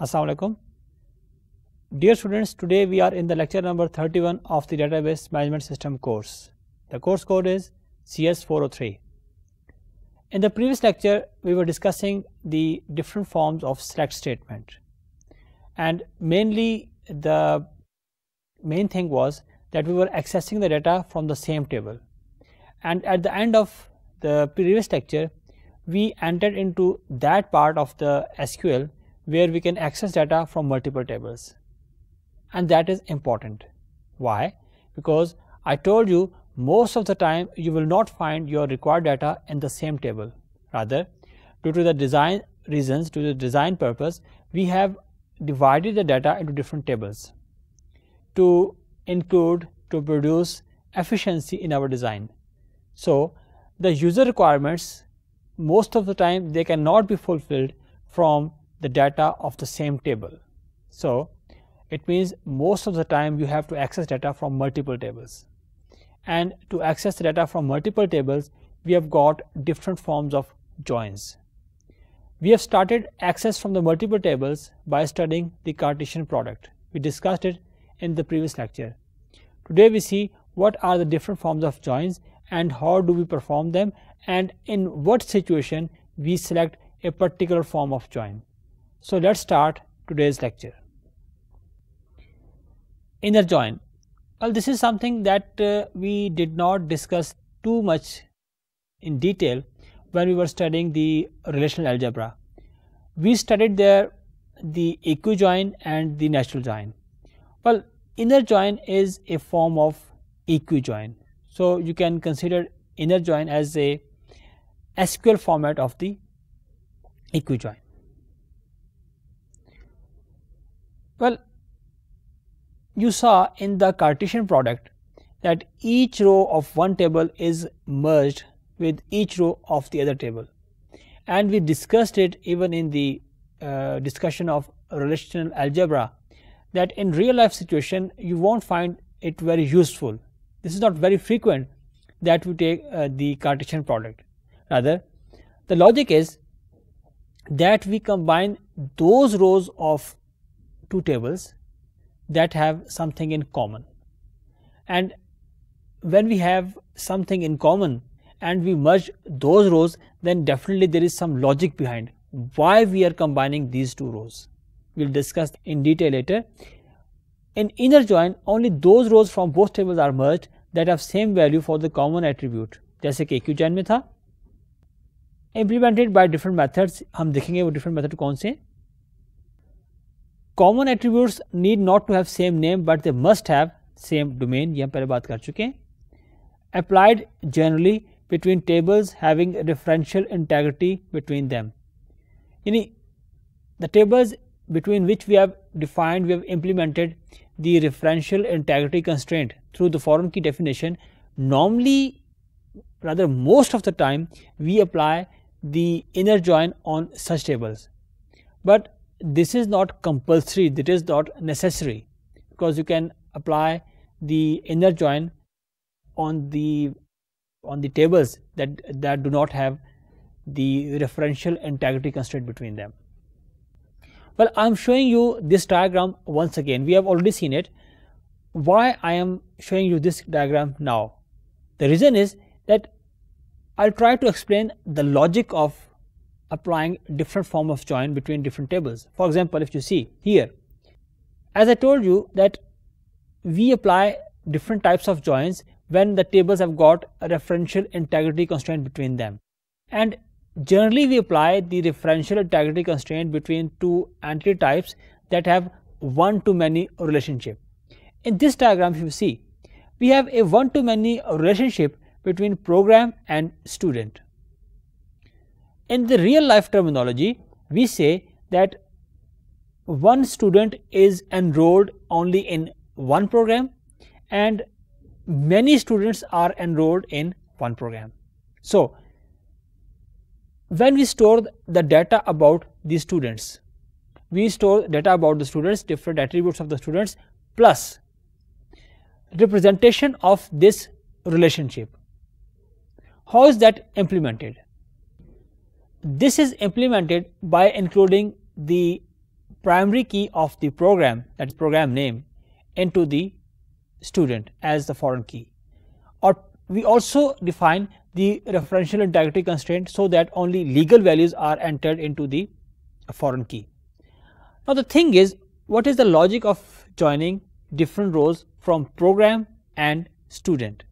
Assalamualaikum. Dear students, today we are in the lecture number 31 of the Database Management System course. The course code is CS403. In the previous lecture, we were discussing the different forms of select statement. And mainly the main thing was that we were accessing the data from the same table. And at the end of the previous lecture, we entered into that part of the SQL where we can access data from multiple tables. And that is important. Why? Because I told you most of the time you will not find your required data in the same table. Rather, due to the design reasons, due to the design purpose, we have divided the data into different tables to include, to produce efficiency in our design. So, the user requirements most of the time they cannot be fulfilled from the data of the same table. So it means most of the time you have to access data from multiple tables. And to access the data from multiple tables, we have got different forms of joins. We have started access from the multiple tables by studying the Cartesian product. We discussed it in the previous lecture. Today we see what are the different forms of joins and how do we perform them and in what situation we select a particular form of join. So let's start today's lecture. Inner join. Well, this is something that uh, we did not discuss too much in detail when we were studying the relational algebra. We studied there the equijoin and the natural join. Well, inner join is a form of equijoin. So you can consider inner join as a SQL format of the equijoin. Well, you saw in the Cartesian product that each row of one table is merged with each row of the other table and we discussed it even in the uh, discussion of relational algebra that in real life situation you won't find it very useful this is not very frequent that we take uh, the Cartesian product rather the logic is that we combine those rows of two tables that have something in common. And when we have something in common and we merge those rows, then definitely there is some logic behind why we are combining these two rows. We will discuss in detail later. In inner join, only those rows from both tables are merged that have same value for the common attribute, Just like equi join में था implemented by different methods हम देखेंगे वो different Common attributes need not to have same name, but they must have same domain. ये हम पहले बात कर चुके applied generally between tables having referential integrity between them. Yani the tables between which we have defined, we have implemented the referential integrity constraint through the foreign key definition. Normally, rather most of the time, we apply the inner join on such tables. But this is not compulsory, This is not necessary because you can apply the inner join on the on the tables that that do not have the referential integrity constraint between them. Well, I am showing you this diagram once again. We have already seen it. Why I am showing you this diagram now? The reason is that I'll try to explain the logic of applying different form of join between different tables. For example, if you see here, as I told you that we apply different types of joins when the tables have got a referential integrity constraint between them. And generally we apply the referential integrity constraint between two entity types that have one to many relationship. In this diagram if you see, we have a one to many relationship between program and student. In the real life terminology, we say that one student is enrolled only in one program and many students are enrolled in one program. So, when we store the data about the students, we store data about the students, different attributes of the students plus representation of this relationship. How is that implemented? This is implemented by including the primary key of the program, that is program name, into the student as the foreign key. Or we also define the referential integrity constraint so that only legal values are entered into the foreign key. Now the thing is, what is the logic of joining different rows from program and student?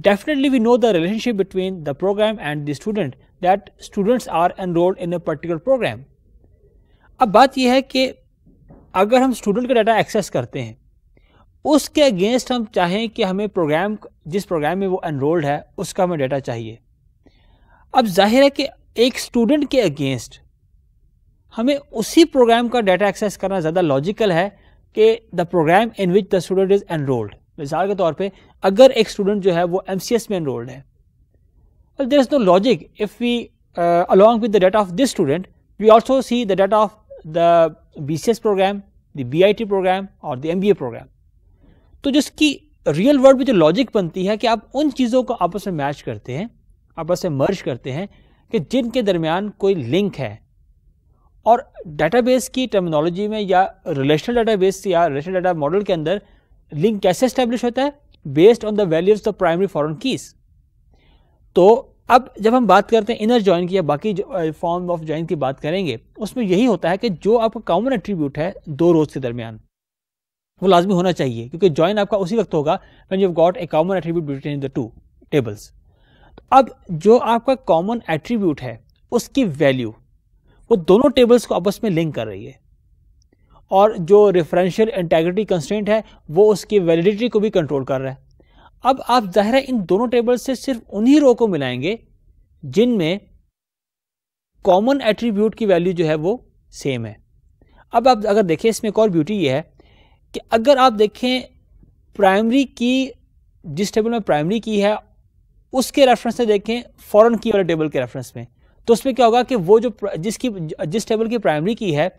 Definitely we know the relationship between the program and the student that students are enrolled in a particular program अब बात यह है कि अगर हम student का data access करते हैं उसके अगेंस्ट हम चाहें कि हमें प्रोग्राम जिस प्रोग्राम में वो एनरोल्ड है उसका हमें डाटा चाहिए अब जाहिर है कि एक स्टूडेंट के अगेंस्ट हमें उसी प्रोग्राम का डाटा एक्सेस करना ज़्यादा लॉजिकल है कि the program in which the student is enrolled मिसाल के तौर पे अगर एक स्टूडेंट जो है वो एम में एनरोल्ड है Well, there is no logic if we uh, along with the data of this student, we also see the data of the BCS program, the BIT program or the MBA program. तो जिसकी real world में जो logic बनती है कि आप उन चीज़ों को आपस में मैच करते हैं आपस में मर्ज करते हैं कि जिनके दरमियान कोई लिंक है और डेटाबेस की टर्मिनोलॉजी में या रिलेशनल डेटाबेस या रिलेशनल डाटा मॉडल के अंदर लिंक कैसे स्टैब्लिश होता है based on the values of primary foreign keys तो अब जब हम बात करते हैं इनर ज्वाइन की या बाकी फॉर्म ऑफ ज्वाइन की बात करेंगे उसमें यही होता है कि जो आपका कॉमन एट्रीब्यूट है दो रोज के दरमियान वो लाजमी होना चाहिए क्योंकि ज्वाइन आपका उसी वक्त होगा when you got a common attribute between the two tables तो अब जो आपका कॉमन एट्रीब्यूट है उसकी वैल्यू वो दोनों टेबल्स को आपस में लिंक कर रही है और जो रेफरेंशियल इंटेग्रिटी कंस्टेंट है वो उसकी वैलिडिटी को भी कंट्रोल कर रहा है अब आप ज़ाहिर इन दोनों टेबल से सिर्फ उन्हीं रो को मिलाएंगे जिनमें कॉमन एट्रीब्यूट की वैल्यू जो है वो सेम है अब आप अगर देखें इसमें एक और ब्यूटी ये है कि अगर आप देखें प्राइमरी की जिस टेबल में प्राइमरी की है उसके रेफरेंस से देखें फॉरन की वाले टेबल के रेफरेंस में तो उसमें क्या होगा कि वो जो जिसकी जिस टेबल की प्राइमरी की है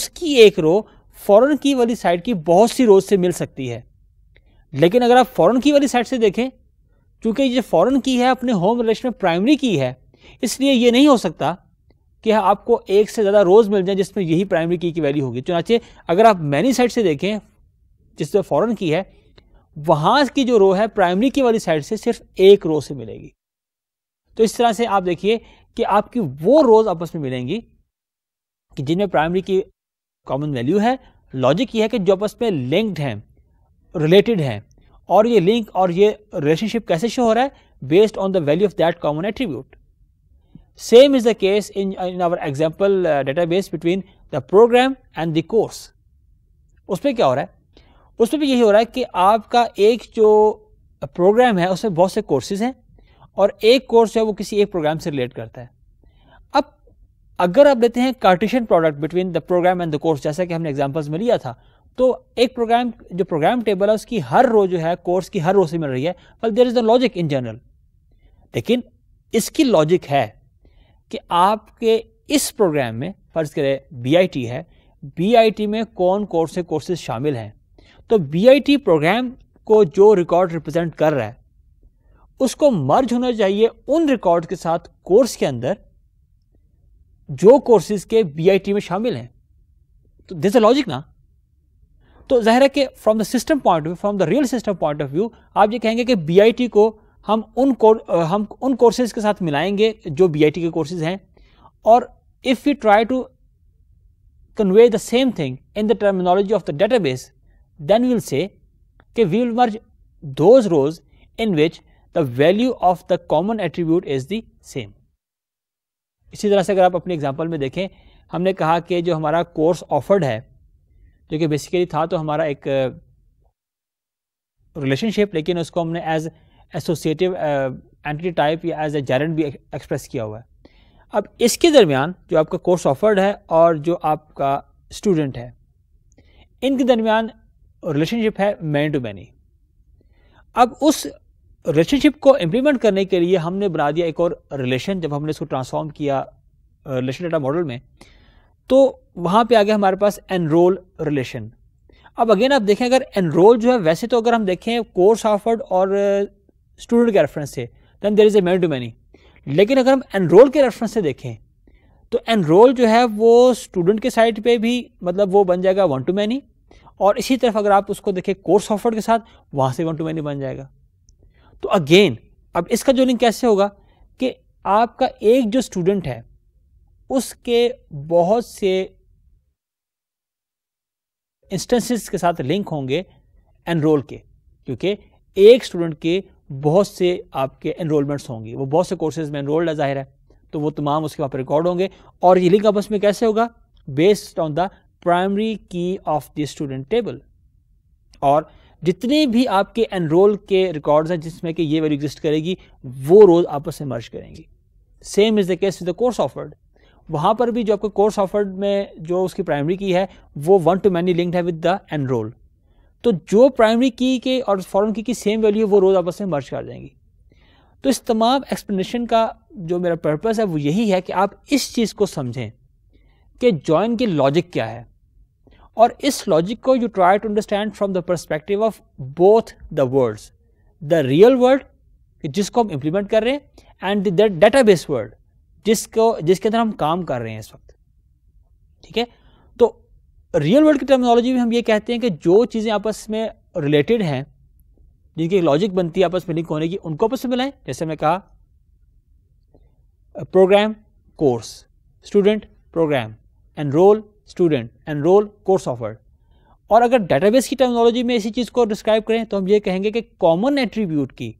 उसकी एक रो फॉरन की वाली साइड की बहुत सी रोज से मिल सकती है लेकिन अगर आप फॉरेन की वाली साइड से देखें क्योंकि ये फॉरेन की है अपने होम रिलेशन में प्राइमरी की है इसलिए ये नहीं हो सकता कि आपको एक से ज़्यादा रोज़ मिल जाए जिसमें यही प्राइमरी की की वैल्यू होगी चुनाचे अगर आप मैनी साइड से देखें जिस पर फॉरन की है वहाँ की जो रो है प्राइमरी की वाली साइड से सिर्फ एक रो से मिलेगी तो इस तरह से आप देखिए कि आपकी वो रोज आपस में मिलेंगी कि जिनमें प्राइमरी की कॉमन वैल्यू है लॉजिक ये है कि जो आपस में लिंक्ड हैं रिलेटेड हैं और ये लिंक और ये रिलेशनशिप कैसे शो हो रहा है based on the value of that common attribute same is the case in in our example uh, between the program and the course course उसमें क्या हो रहा है उसमें भी यही हो रहा है कि आपका एक जो प्रोग्राम है उसमें बहुत से कोर्सेज हैं और एक कोर्स है वो किसी एक प्रोग्राम से रिलेट करता है अब अगर आप लेते हैं Cartesian product between the program and the course जैसा कि हमने एग्जाम्पल्स में लिया था तो एक प्रोग्राम जो प्रोग्राम टेबल है उसकी हर रो जो है कोर्स की हर रो से मिल रही है but there is the logic in general लेकिन इसकी लॉजिक है कि आपके इस प्रोग्राम में फ़र्ज़ करें बी है बी में कौन कोर्स से कोर्सेज शामिल हैं तो बी प्रोग्राम को जो रिकॉर्ड रिप्रेजेंट कर रहा है उसको मर्ज होना चाहिए उन रिकॉर्ड के साथ कोर्स के अंदर जो कोर्सेज के बी में शामिल हैं तो दिस अ लॉजिक ना तो जहर है कि from the system point of view from the real system point of view आप ये कहेंगे कि बी आई टी को हम उन हम उन कोर्सेज के साथ मिलाएंगे जो बी आई टी के कोर्सेज हैं और if you try to convey the same thing in the terminology of the database then will say कि we will merge those rows in which the value of the common attribute is the same इसी तरह से अगर आप अपने example में देखें हमने कहा कि जो हमारा कोर्स ऑफर्ड है जो कि बेसिकली था तो हमारा एक रिलेशनशिप लेकिन उसको हमने एज एसोसिएटिव एंटिटी टाइप या एज ए जैरेंट भी एक्सप्रेस किया हुआ है अब इसके दरमियान जो आपका कोर्स ऑफर्ड है और जो आपका स्टूडेंट है इनके दरमियान रिलेशनशिप है मैन टू मैनी अब उस रिलेशनशिप को इम्प्लीमेंट करने के लिए हमने बना दिया एक और रिलेशन जब हमने इसको ट्रांसफॉर्म किया रिलेशन डाटा मॉडल में तो वहाँ पे आ गया हमारे पास एनरोल रिलेशन अब अगेन आप देखें अगर एनरोल जो है वैसे तो अगर हम देखें कोर्स ऑफर्ड और स्टूडेंट uh, के रेफरेंस से then there is a many to many लेकिन अगर हम एनरोल के रेफरेंस से देखें तो एनरोल जो है वो स्टूडेंट के साइड पे भी मतलब वो बन जाएगा वन टू मैनी और इसी तरफ अगर आप उसको देखें कोर्स ऑफर्ड के साथ वहाँ से वन टू मैनी बन जाएगा तो अगेन अब इसका जो लिंक कैसे होगा कि आपका एक जो स्टूडेंट है उसके बहुत से इंस्टेंसेस के साथ लिंक होंगे एनरोल के क्योंकि एक स्टूडेंट के बहुत से आपके एनरोलमेंट्स होंगे वो बहुत से कोर्सेज में एनरोल्ड है जाहिर है तो वो तमाम उसके वहां पर रिकॉर्ड होंगे और ये लिंक आपस में कैसे होगा based on the primary key of the student table और जितने भी आपके एनरोल के रिकॉर्ड्स हैं जिसमें कि ये वैल्यू एग्जिस्ट करेगी वो रोज़ आपस में मर्ज करेंगी same is the case with the course offered वहाँ पर भी जो आपको कोर्स ऑफर्ड में जो उसकी प्राइमरी की है वो वन टू मैनी लिंक्ड है विद द एनरोल तो जो प्राइमरी की के और फॉरन की की सेम वैल्यू है वो रोज़ आपस में मर्ज कर जाएंगी तो इस तमाम एक्सप्लेनेशन का जो मेरा पर्पस है वो यही है कि आप इस चीज़ को समझें कि जॉइन की लॉजिक क्या है और इस लॉजिक को you try to understand from the perspective of both the words the real world जिसको हम इम्प्लीमेंट कर रहे हैं and the database base word जिसको जिसके अंदर हम काम कर रहे हैं इस वक्त ठीक है तो रियल वर्ल्ड की टर्मिनोलॉजी में हम ये कहते हैं कि जो चीज़ें आपस में रिलेटेड हैं जिनकी एक लॉजिक बनती है आपस में लिंक होने की उनको आपस में मिलाएं जैसे मैं कहा program course student program enrol student enrol course offer और अगर डेटाबेस की टर्मिनोलॉजी में इसी चीज़ को डिस्क्राइब करें तो हम ये कहेंगे कि कॉमन एट्रीब्यूट की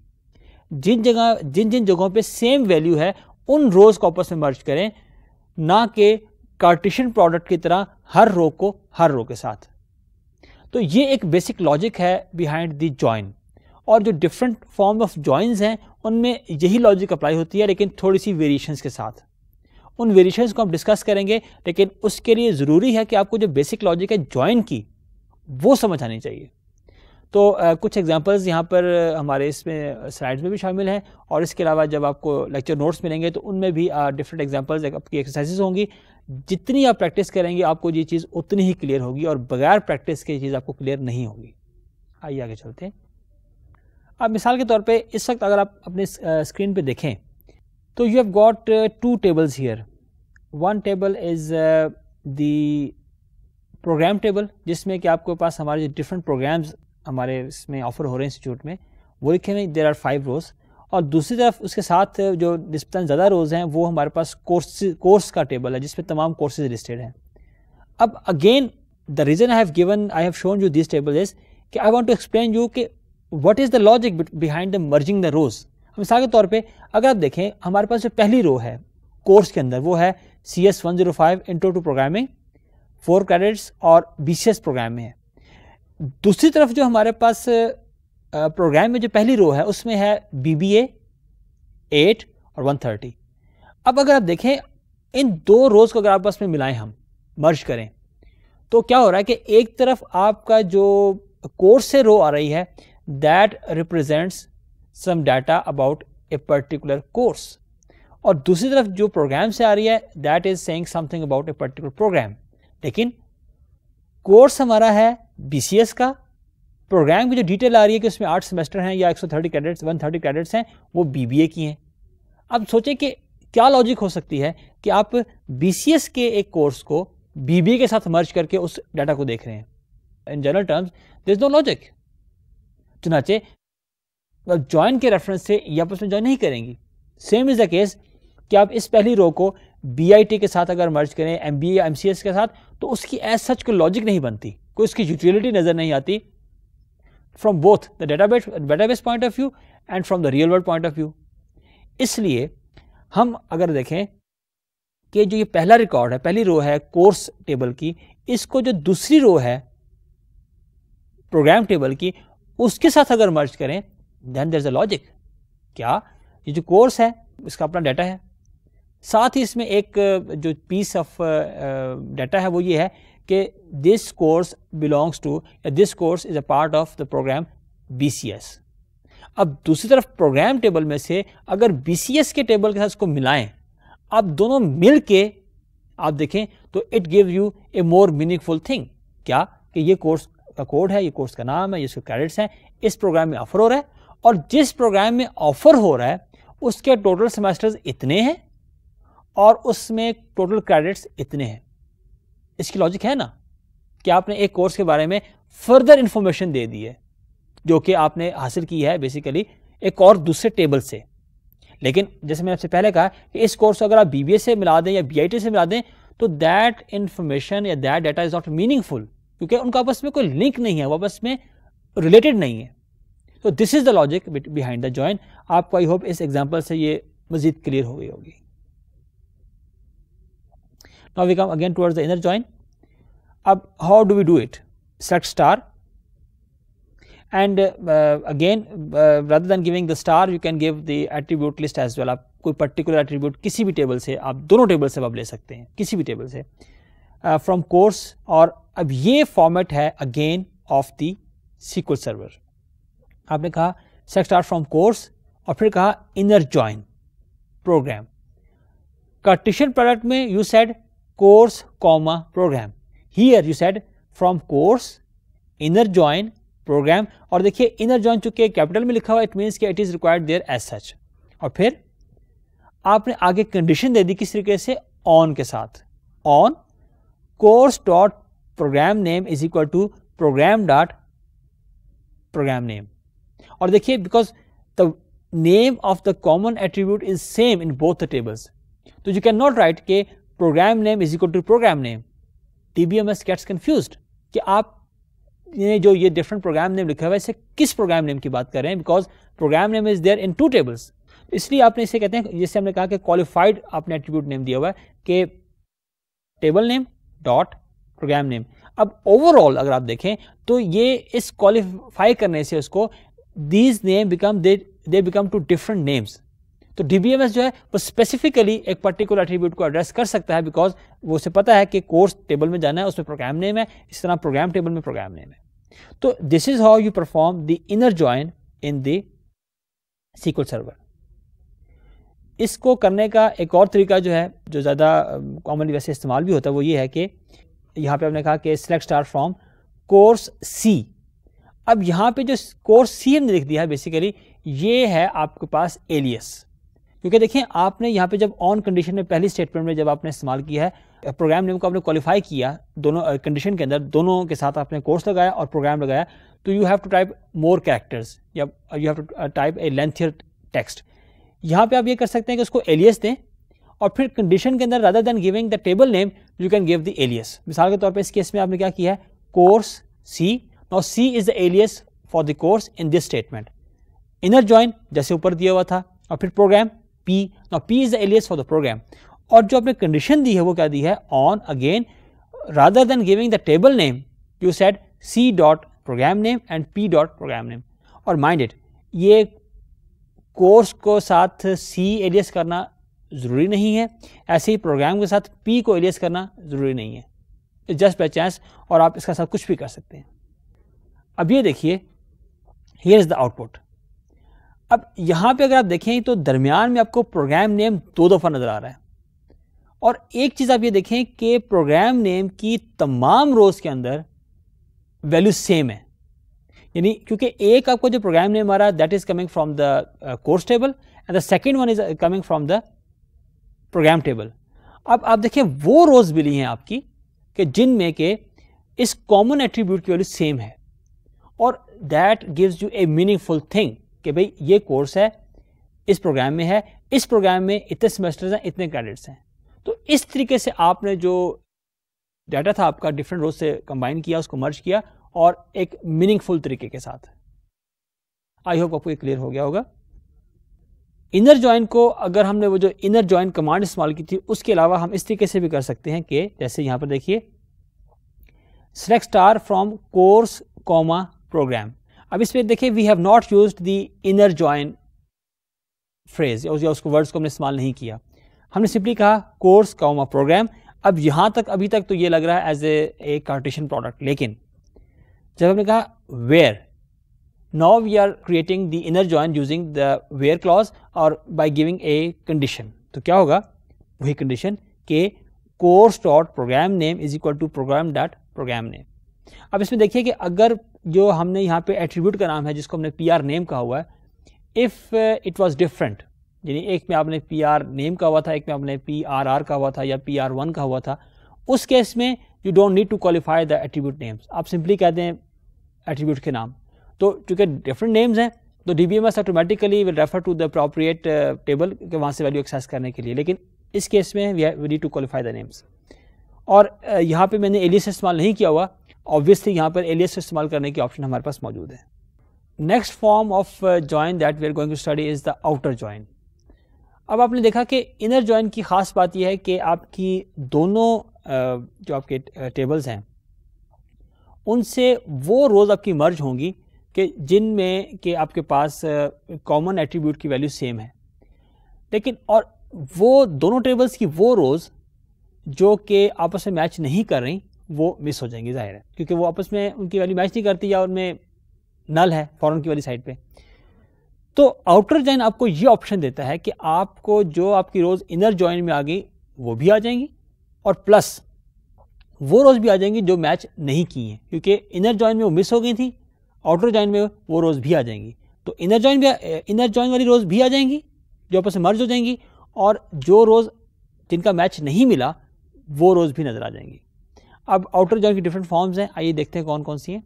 जिन जगह जिन जिन जगहों पे सेम वैल्यू है उन रोज को आपस में मर्ज करें ना कि कार्टिशन प्रोडक्ट की तरह हर रो को हर रो के साथ तो ये एक बेसिक लॉजिक है बिहाइंड दी जॉइन और जो डिफरेंट फॉर्म ऑफ जॉइंस हैं उनमें यही लॉजिक अप्लाई होती है लेकिन थोड़ी सी वेरिएशंस के साथ उन वेरिएशंस को हम डिस्कस करेंगे लेकिन उसके लिए ज़रूरी है कि आपको जो बेसिक लॉजिक है ज्वाइन की वो समझ आनी चाहिए तो आ, कुछ एग्जांपल्स यहाँ पर हमारे इसमें स्लाइड्स में भी शामिल हैं और इसके अलावा जब आपको लेक्चर नोट्स मिलेंगे तो उनमें भी डिफरेंट एग्जांपल्स आपकी एक्सरसाइजेज होंगी जितनी आप प्रैक्टिस करेंगे आपको ये चीज़ उतनी ही क्लियर होगी और बगैर प्रैक्टिस के चीज़ आपको क्लियर नहीं होगी आइए आगे चलते हैं अब मिसाल के तौर पर इस वक्त अगर आप अपने स्क्रीन पर देखें तो you have got two tables here one table is the program table जिसमें कि आपके पास हमारे जो डिफरेंट प्रोग्राम्स हमारे इसमें ऑफर हो रहे हैं इंस्टीट्यूट में वो लिखे हुए देर आर फाइव रोज़ और दूसरी तरफ उसके साथ जो डिस्पटन ज़्यादा रोज़ हैं वो हमारे पास कोर्स कोर्स का टेबल है जिसमें तमाम कोर्सेज लिस्टेड हैं अब again the reason I have given I have shown you this table is कि I want to explain you कि what is the logic behind the merging the rows मिसाल के तौर पर अगर आप देखें हमारे पास जो पहली रो है कोर्स के अंदर वो है C S one zero five intro to programming four credits और बी सी एस प्रोग्राम में है दूसरी तरफ जो हमारे पास प्रोग्राम में जो पहली रो है उसमें है बी बी एट और वन थर्टी अब अगर आप देखें इन दो रोज़ को अगर आप बस में मिलाएं हम मर्ज करें तो क्या हो रहा है कि एक तरफ आपका जो कोर्स से रो आ रही है that represents some data about a particular course और दूसरी तरफ जो प्रोग्राम से आ रही है that is saying something about a particular program लेकिन कोर्स हमारा है बी सी एस का प्रोग्राम की जो डिटेल आ रही है कि उसमें आठ सेमेस्टर हैं या एक सौ thirty credits one thirty credits हैं वो बी बी ए की हैं अब सोचें कि क्या लॉजिक हो सकती है कि आप बी सी एस के एक कोर्स को बी बी ए के साथ मर्ज करके उस डाटा को देख रहे हैं in general terms there is no logic चुनाचे जॉइन के रेफरेंस से ये आपस में ज्वाइन नहीं करेंगी सेम इज़ द केस कि आप इस पहली रो को बी आई टी के साथ अगर मर्ज करें M B A M C S के साथ तो उसकी एज सच कोई लॉजिक नहीं बनती कोई इसकी यूटिलिटी नज़र नहीं आती from both the data database point of view and from the real world point of view इसलिए हम अगर देखें कि जो ये पहला रिकॉर्ड है पहली रो है कोर्स टेबल की इसको जो दूसरी रो है प्रोग्राम टेबल की उसके साथ अगर मर्ज करें then there is a logic क्या ये जो कोर्स है इसका अपना डाटा है साथ ही इसमें एक जो पीस ऑफ डाटा है वो ये है कि दिस कोर्स बिलोंग्स टू या this course is a part of the program B C S अब दूसरी तरफ प्रोग्राम टेबल में से अगर बी सी एस के टेबल के साथ इसको मिलाएं आप दोनों मिल के आप देखें तो it give you a more meaningful thing क्या कि ये कोर्स का कोड है ये कोर्स का नाम है ये इसके क्रेडिट्स हैं इस प्रोग्राम में ऑफर हो रहा है और जिस प्रोग्राम में ऑफर हो रहा है उसके टोटल सेमेस्टर्स इतने हैं और उसमें टोटल क्रेडिट्स इतने हैं इसकी लॉजिक है ना कि आपने एक कोर्स के बारे में फर्दर इंफॉर्मेशन दे दी है जो कि आपने हासिल की है बेसिकली एक और दूसरे टेबल से लेकिन जैसे मैंने आपसे पहले कहा कि इस कोर्स को अगर आप बी से मिला दें या बी से मिला दें तो दैट इन्फॉर्मेशन या that data is not meaningful क्योंकि उनका आपस में कोई लिंक नहीं है वो आपस में रिलेटेड नहीं है तो this is the logic behind the join आपको आई होप इस एग्जाम्पल से ये मज़ीद क्लियर हो गई होगी Now we come again towards the inner join. Up, how do we do it? Select star and uh, again uh, rather than giving the star you can give the attribute list as well आप कोई particular attribute किसी भी table से आप दोनों table से आप ले सकते हैं किसी भी table से फ्रॉम uh, कोर्स और अब ये फॉर्मेट है again of the SQL server आपने कहा सेट स्टार फ्रॉम कोर्स और फिर कहा inner join program Cartesian product में you said course comma program here you said from course inner join program और देखिए इनर जॉइन चूंकि कैपिटल में लिखा हुआ इट मीन्स कि it is required there as such और फिर आपने आगे कंडीशन दे दी किस तरीके से ऑन के साथ on course dot program name is equal to program dot program name और देखिए because the name of the common attribute is same in both the tables तो यू कैन नॉट राइट के program name is equal to program name DBMS gets confused कि आप ने जो ये different programme name लिखा हुआ है इसे किस प्रोग्राम नेम की बात कर रहे हैं because program name is there in two tables इसलिए आपने इसे कहते हैं जैसे हमने कहा कि क्वालिफाइड आपने एट्रीब्यूट नेम दिया हुआ है कि table name dot program name अब ओवरऑल अगर आप देखें तो ये इस क्वालिफाई करने से उसको these name become they become two different names तो डीबीएमएस जो है वो स्पेसिफिकली एक पर्टिकुलर एट्रीब्यूट को एड्रेस कर सकता है बिकॉज वो उसे पता है कि कोर्स टेबल में जाना है उसमें प्रोग्राम नेम है इस तरह प्रोग्राम टेबल में प्रोग्राम नेम है तो this is how you perform the inner join in the SQL server इसको करने का एक और तरीका जो है जो ज़्यादा कॉमनली वैसे इस्तेमाल भी होता है वो ये है कि यहाँ पे हमने कहा कि select star from course C अब यहाँ पे जो कोर्स सी हमने लिख दिया है बेसिकली ये है आपके पास एलियस क्योंकि देखिए आपने यहाँ पे जब ऑन कंडीशन में पहली स्टेटमेंट में जब आपने इस्तेमाल किया है प्रोग्राम नेम को आपने क्वालिफाई किया दोनों कंडीशन uh, के अंदर दोनों के साथ आपने कोर्स लगाया और प्रोग्राम लगाया तो you have to type more characters या you have to type a lengthier text यहाँ पे आप ये कर सकते हैं कि उसको एलियस दें और फिर कंडीशन के अंदर rather than giving the table name you can give the alias मिसाल के तौर पर इस केस में आपने क्या किया है कोर्स सी और C is the alias for the course in this statement inner join जैसे ऊपर दिया हुआ था और फिर प्रोग्राम पी ना P is the alias for the program और जो आपने कंडीशन दी है वो क्या दी है on again rather than giving the table name you set C dot program name and P dot program name और माइंड इट ये कोर्स को साथ सी एलियस करना ज़रूरी नहीं है ऐसे ही प्रोग्राम के साथ पी को एलियस करना ज़रूरी नहीं है जस्ट बाई चांस और आप इसका साथ कुछ भी कर सकते हैं अब ये देखिए हेयर इज़ द आउटपुट अब यहाँ पे अगर आप देखें तो दरमियान में आपको प्रोग्राम नेम दो दफ़ा नज़र आ रहा है और एक चीज़ आप ये देखें कि प्रोग्राम नेम की तमाम रोज़ के अंदर वैल्यू सेम है यानी क्योंकि एक आपको जो प्रोग्राम नेम आ रहा है that is coming from the course table and the second one is coming from the program table अब आप देखें वो रोज़ मिली हैं आपकी कि जिनमें के इस कॉमन एट्रीब्यूट की वैल्यू सेम है और that gives you a meaningful thing कि भाई ये कोर्स है इस प्रोग्राम में है इस प्रोग्राम में इतने सेमेस्टर्स हैं इतने क्रेडिट्स हैं तो इस तरीके से आपने जो डाटा था आपका डिफरेंट रोज से कंबाइन किया उसको मर्ज किया और एक मीनिंगफुल तरीके के साथ आई होप आपको ये क्लियर हो गया होगा इनर ज्वाइन को अगर हमने वो जो इनर ज्वाइन कमांड इस्तेमाल की थी उसके अलावा हम इस तरीके से भी कर सकते हैं कि जैसे यहां पर देखिए select star from course comma program अब इसमें देखिए we have not use the inner join phrase या उसको वर्ड्स को हमने इस्तेमाल नहीं किया हमने सिंपली कहा कोर्स कॉमा प्रोग्राम अब यहां तक अभी तक तो ये लग रहा है एज ए कार्टिशन प्रोडक्ट लेकिन जब हमने कहा where now we are creating the inner join using the where clause और बाई गिविंग ए कंडीशन तो क्या होगा वही कंडीशन के course dot program name is equal to program dot program name अब इसमें देखिए कि अगर जो हमने यहाँ पे एट्रीब्यूट का नाम है जिसको हमने पी आर नेम कहा हुआ है इफ़ इट वॉज डिफरेंट यानी एक में आपने पी आर नेम कहा हुआ था एक में आपने पी आर आर कहा हुआ था या पी आर वन कहा हुआ था उस केस में you don't need to qualify the attribute names आप सिंपली कहते हैं एट्रीब्यूट के नाम तो चूँकि डिफरेंट नेम्स हैं तो D B M S automatically will refer to the appropriate table के वहाँ से वैल्यू एक्सेस करने के लिए लेकिन इस केस में we need to qualify the names और uh, यहाँ पे मैंने एलिस इस्तेमाल नहीं किया हुआ ऑब्वियसली यहाँ पर एलियस इस्तेमाल करने की ऑप्शन हमारे पास मौजूद है next form of join that we are going to study is the outer join अब आपने देखा कि इनर जॉइन की ख़ास बात यह है कि आपकी दोनों uh, जो आपके टेबल्स uh, हैं उनसे वो रोज़ आपकी मर्ज होंगी कि जिनमें कि आपके पास कॉमन uh, एट्रीब्यूट की वैल्यू सेम है लेकिन और वो दोनों टेबल्स की वो रोज़ जो कि आपस में मैच नहीं कर रही वो मिस हो जाएंगी जाहिर है क्योंकि वो आपस में उनकी वैल्यू मैच नहीं करती या उनमें नल है फॉरन की वाली साइड पे तो आउटर जॉइन आपको ये ऑप्शन देता है कि आपको जो आपकी रोज़ इनर जॉइन में आ गई वो भी आ जाएंगी और प्लस वो रोज़ भी आ जाएंगी जो मैच नहीं की हैं क्योंकि इनर जॉइन में वो मिस हो गई थी आउटर जॉइन में वो रोज़ भी आ जाएंगी तो इनर जॉइन भी इनर जॉइन वाली रोज़ भी आ जाएंगी जो आपस में मर्ज हो जाएंगी और जो रोज़ जिनका मैच नहीं मिला वो रोज़ भी नज़र आ जाएंगी अब आउटर जॉइन की डिफरेंट फॉर्म्स हैं आइए देखते हैं कौन कौन सी हैं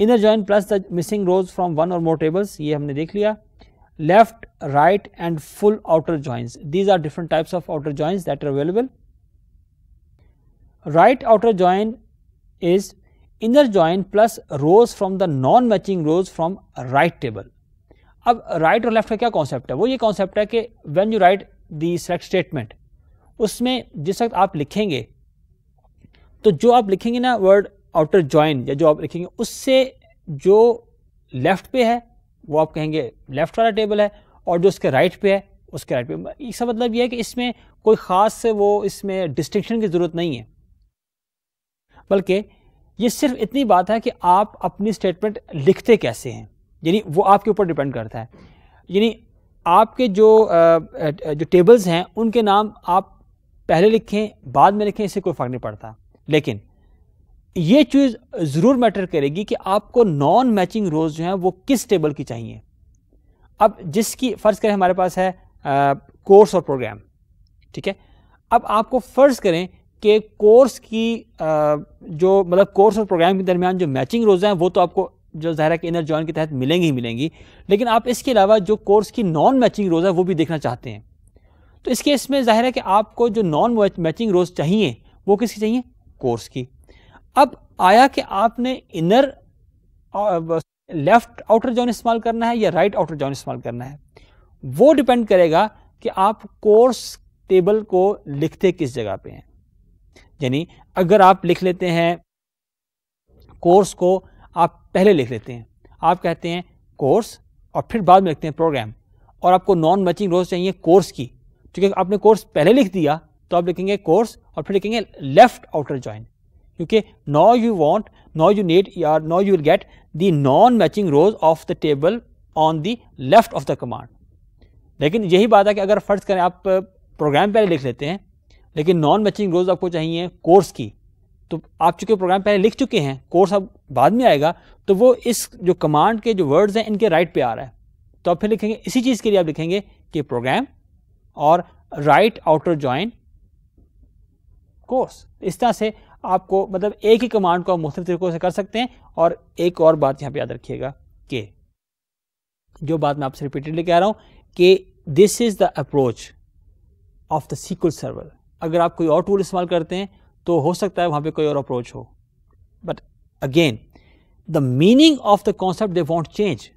inner join plus the missing rows from one और मोर टेबल्स ये हमने देख लिया left right and full outer joins these are different types of outer joins that are available right outer join is inner join plus rows from the non matching rows from right table अब right और left का क्या concept है वो ये concept है कि when you write the select statement उसमें जिस वक्त आप लिखेंगे तो जो आप लिखेंगे ना वर्ड आउटर ज्वाइन या जो आप लिखेंगे उससे जो लेफ्ट पे है वो आप कहेंगे लेफ्ट वाला टेबल है और जो उसके राइट पे है उसके राइट पे इसका मतलब यह है कि इसमें कोई ख़ास से वो इसमें डिस्टिंगशन की ज़रूरत नहीं है बल्कि ये सिर्फ इतनी बात है कि आप अपनी स्टेटमेंट लिखते कैसे हैं यानी वो आपके ऊपर डिपेंड करता है यानी आपके जो जो टेबल्स हैं उनके नाम आप पहले लिखें बाद में लिखें इससे कोई फ़र्क नहीं पड़ता लेकिन ये चीज़ ज़रूर मैटर करेगी कि आपको नॉन मैचिंग रोज़ जो है वो किस टेबल की चाहिए अब जिसकी फ़र्ज़ करें हमारे पास है कोर्स और प्रोग्राम ठीक है अब आपको फ़र्ज़ करें कि कोर्स की आ, जो मतलब कोर्स और प्रोग्राम के दरमियान जो मैचिंग रोज़ हैं वो तो आपको जो ज़ाहिर है कि इनर जॉइन के तहत मिलेंगे ही मिलेंगी लेकिन आप इसके अलावा जो कोर्स की नॉन मैचिंग रोज़ है वो भी देखना चाहते हैं तो इसके इसमें ज़ाहिर है कि आपको जो नॉन मैचिंग रोज़ चाहिए वो किसकी चाहिए कोर्स की अब आया कि आपने इनर लेफ्ट आउटर जॉइन इस्तेमाल करना है या राइट आउटर जॉइन इस्तेमाल करना है वो डिपेंड करेगा कि आप कोर्स टेबल को लिखते किस जगह पे हैं यानी अगर आप लिख लेते हैं कोर्स को आप पहले लिख लेते हैं आप कहते हैं कोर्स और फिर बाद में लिखते हैं प्रोग्राम और आपको नॉन मैचिंग रोज चाहिए कोर्स की क्योंकि आपने कोर्स पहले लिख दिया तो आप लिखेंगे कोर्स और फिर लिखेंगे लेफ्ट आउटर ज्वाइन क्योंकि no you want no you need या now you will get the non matching rows of the table on the left of the command लेकिन यही बात है कि अगर फ़र्ज करें आप प्रोग्राम पहले लिख लेते हैं लेकिन नॉन मैचिंग रोज आपको चाहिए कोर्स की तो आप चूंकि प्रोग्राम पहले लिख चुके हैं कोर्स अब बाद में आएगा तो वो इस जो कमांड के जो वर्ड्स हैं इनके राइट पे आ रहा है तो आप फिर लिखेंगे इसी चीज़ के लिए आप लिखेंगे कि प्रोग्राम और राइट आउटर ज्वाइन कोर्स इस तरह से आपको मतलब एक ही कमांड को आप मुख्तु तरीक़ों से कर सकते हैं और एक और बात यहाँ पे याद रखिएगा के जो बात मैं आपसे रिपीटेडली कह रहा हूँ कि this is the approach of the SQL server अगर आप कोई और टूल इस्तेमाल करते हैं तो हो सकता है वहाँ पे कोई और अप्रोच हो but again the meaning of the concept they won't change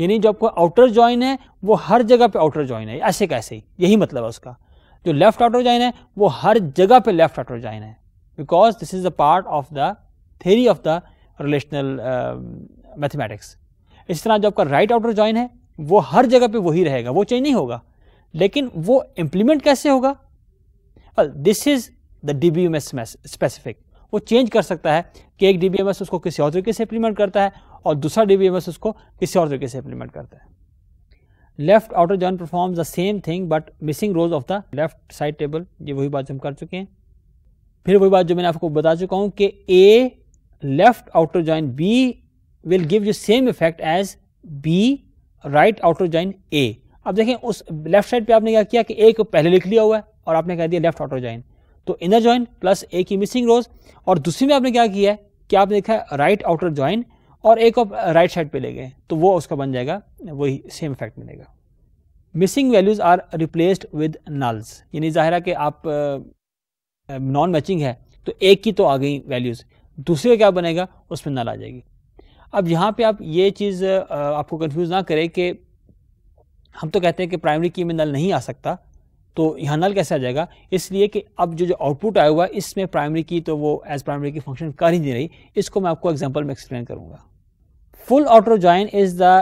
यानी जो आपको आउटर ज्वाइन है वो हर जगह पे आउटर ज्वाइन है ऐसे कैसे ही यही मतलब है उसका जो लेफ्ट आउटर जाइन है वो हर जगह पे लेफ्ट आउटर जाइन है because this is a part of the theory of the relational mathematics इस तरह जो आपका राइट आउटर ज्वाइन है वो हर जगह पे वही रहेगा वो चेंज नहीं होगा लेकिन वो इम्प्लीमेंट कैसे होगा this is the D B M S specific वो चेंज कर सकता है कि एक डी बी एम एस उसको किसी और तरीके से इम्प्लीमेंट करता है और दूसरा डी बी एम एस उसको किसी और तरीके से इम्प्लीमेंट करता है left outer join perform the same thing but missing rows of the left side table ये वही बात हम कर चुके हैं फिर वही बात जो मैंने आपको बता चुका हूँ कि A left outer join B will give you same effect as B right outer join A अब देखें उस लेफ्ट साइड पे आपने क्या किया कि ए को पहले लिख लिया हुआ है और आपने कह दिया लेफ्ट आउटर जॉइन तो इनर जॉइन प्लस ए की मिसिंग रोज और दूसरी में आपने क्या किया है कि आपने लिखा है राइट आउटर जॉइन और एक को राइट साइड पे ले गए तो वो उसका बन जाएगा वही सेम इफेक्ट मिलेगा missing values are replaced with nulls यानी ज़ाहिर है कि आप नॉन मैचिंग है तो एक की तो आ गई वैल्यूज़ दूसरे क्या बनेगा उसमें नल आ जाएगी अब यहाँ पे आप ये चीज़ आपको कंफ्यूज ना करें कि हम तो कहते हैं कि प्राइमरी की में नल नहीं आ सकता तो यहाँ नल कैसे आ जाएगा इसलिए कि अब जो जो आउटपुट आया हुआ इसमें प्राइमरी की तो वो एज प्राइमरी की फंक्शन कर ही नहीं रही इसको मैं आपको एग्जाम्पल में एक्सप्लेन करूंगा full outer join is the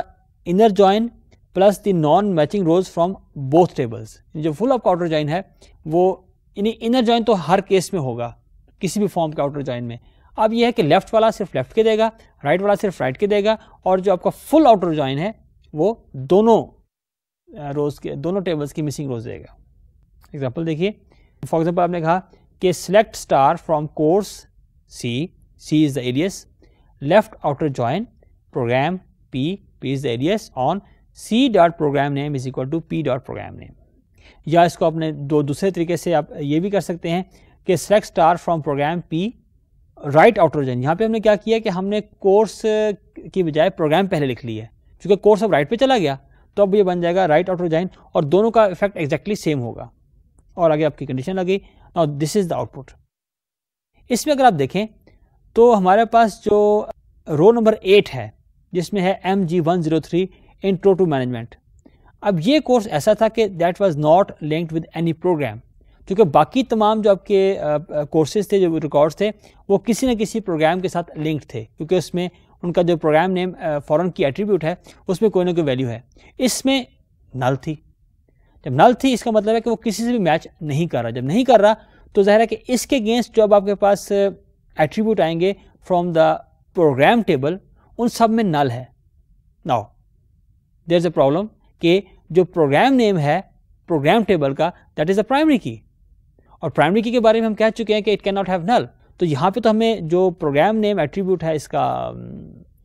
inner join plus the non matching rows from both tables जो फुल ऑफ आउटर ज्वाइन है वो यानी इनर ज्वाइन तो हर केस में होगा किसी भी फॉर्म के आउटर ज्वाइन में अब यह है कि लेफ्ट वाला सिर्फ लेफ्ट के देगा राइट right वाला सिर्फ राइट right के देगा और जो आपका फुल आउटर ज्वाइन है वो दोनों रोज के दोनों टेबल्स की मिसिंग रोज देगा एग्जाम्पल देखिए फॉर एग्जाम्पल आपने कहा कि select star from course C C is the alias left outer join program P, P is the alias on C dot program name is equal to P dot program name. या इसको अपने दो दूसरे तरीके से आप ये भी कर सकते हैं कि select star from program P right outer join यहाँ पे हमने क्या किया कि हमने कोर्स की बजाय प्रोग्राम पहले लिख लिया है क्योंकि कोर्स अब राइट पे चला गया तो अब ये बन जाएगा राइट आउटरोजाइन और दोनों का इफेक्ट एग्जैक्टली सेम होगा और आगे आपकी कंडीशन लगी और दिस इज़ द आउटपुट इसमें अगर आप देखें तो हमारे पास जो रो नंबर एट है जिसमें है M G one zero three intro to management अब ये कोर्स ऐसा था कि that was not linked with any program क्योंकि बाकी तमाम जो आपके कोर्सेज थे जो रिकॉर्ड्स थे वो किसी न किसी प्रोग्राम के साथ लिंक्ड थे क्योंकि उसमें उनका जो प्रोग्राम नेम फ़ौरन की एट्रीब्यूट है उसमें कोई ना कोई वैल्यू है इसमें नल थी जब नल थी इसका मतलब है कि वो किसी से भी मैच नहीं कर रहा जब नहीं कर रहा तो ज़ाहिर है कि इसके अगेंस्ट जो अब आपके पास एट्रीब्यूट आएंगे फ्रॉम द प्रोग्राम टेबल उन सब में नल है now there is a problem कि जो प्रोग्राम नेम है प्रोग्राम टेबल का that is a primary key और प्राइमरी की के बारे में हम कह चुके हैं कि it can not have null तो यहां पे तो हमें जो प्रोग्राम नेम एट्रीब्यूट है इसका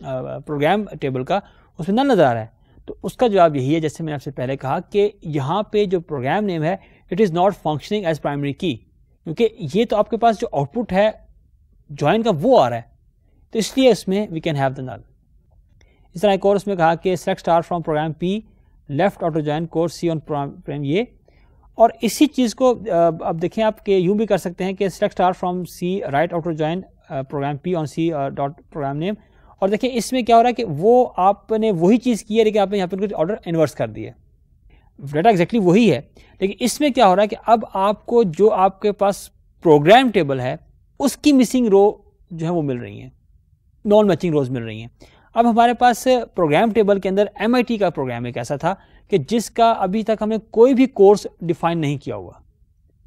प्रोग्राम टेबल का उसमें नल नज़र आ रहा है तो उसका जवाब यही है जैसे मैंने आपसे पहले कहा कि यहां पे जो प्रोग्राम नेम है it is not functioning as primary key क्योंकि ये तो आपके पास जो आउटपुट है ज्वाइन का वो आ रहा है तो इसलिए इसमें we can have the null इस तरह एक और उसमें कहा कि select star from program P left outer join course C on program ये और इसी चीज़ को अब देखें आप कि यूँ भी कर सकते हैं कि select star from C right outer join program P on C dot program name और देखिए इसमें क्या हो रहा है कि वो आपने वही चीज़ की है लेकिन आपने यहाँ पर कुछ ऑर्डर इन्वर्स कर दिए डाटा एग्जैक्टली वही है लेकिन इसमें क्या हो रहा है कि अब आपको जो आपके पास प्रोग्राम टेबल है उसकी मिसिंग रो जो है वो मिल रही हैं नॉन मैचिंग रोज़ मिल रही हैं अब हमारे पास प्रोग्राम टेबल के अंदर एम का प्रोग्राम एक ऐसा था कि जिसका अभी तक हमने कोई भी कोर्स डिफाइन नहीं किया हुआ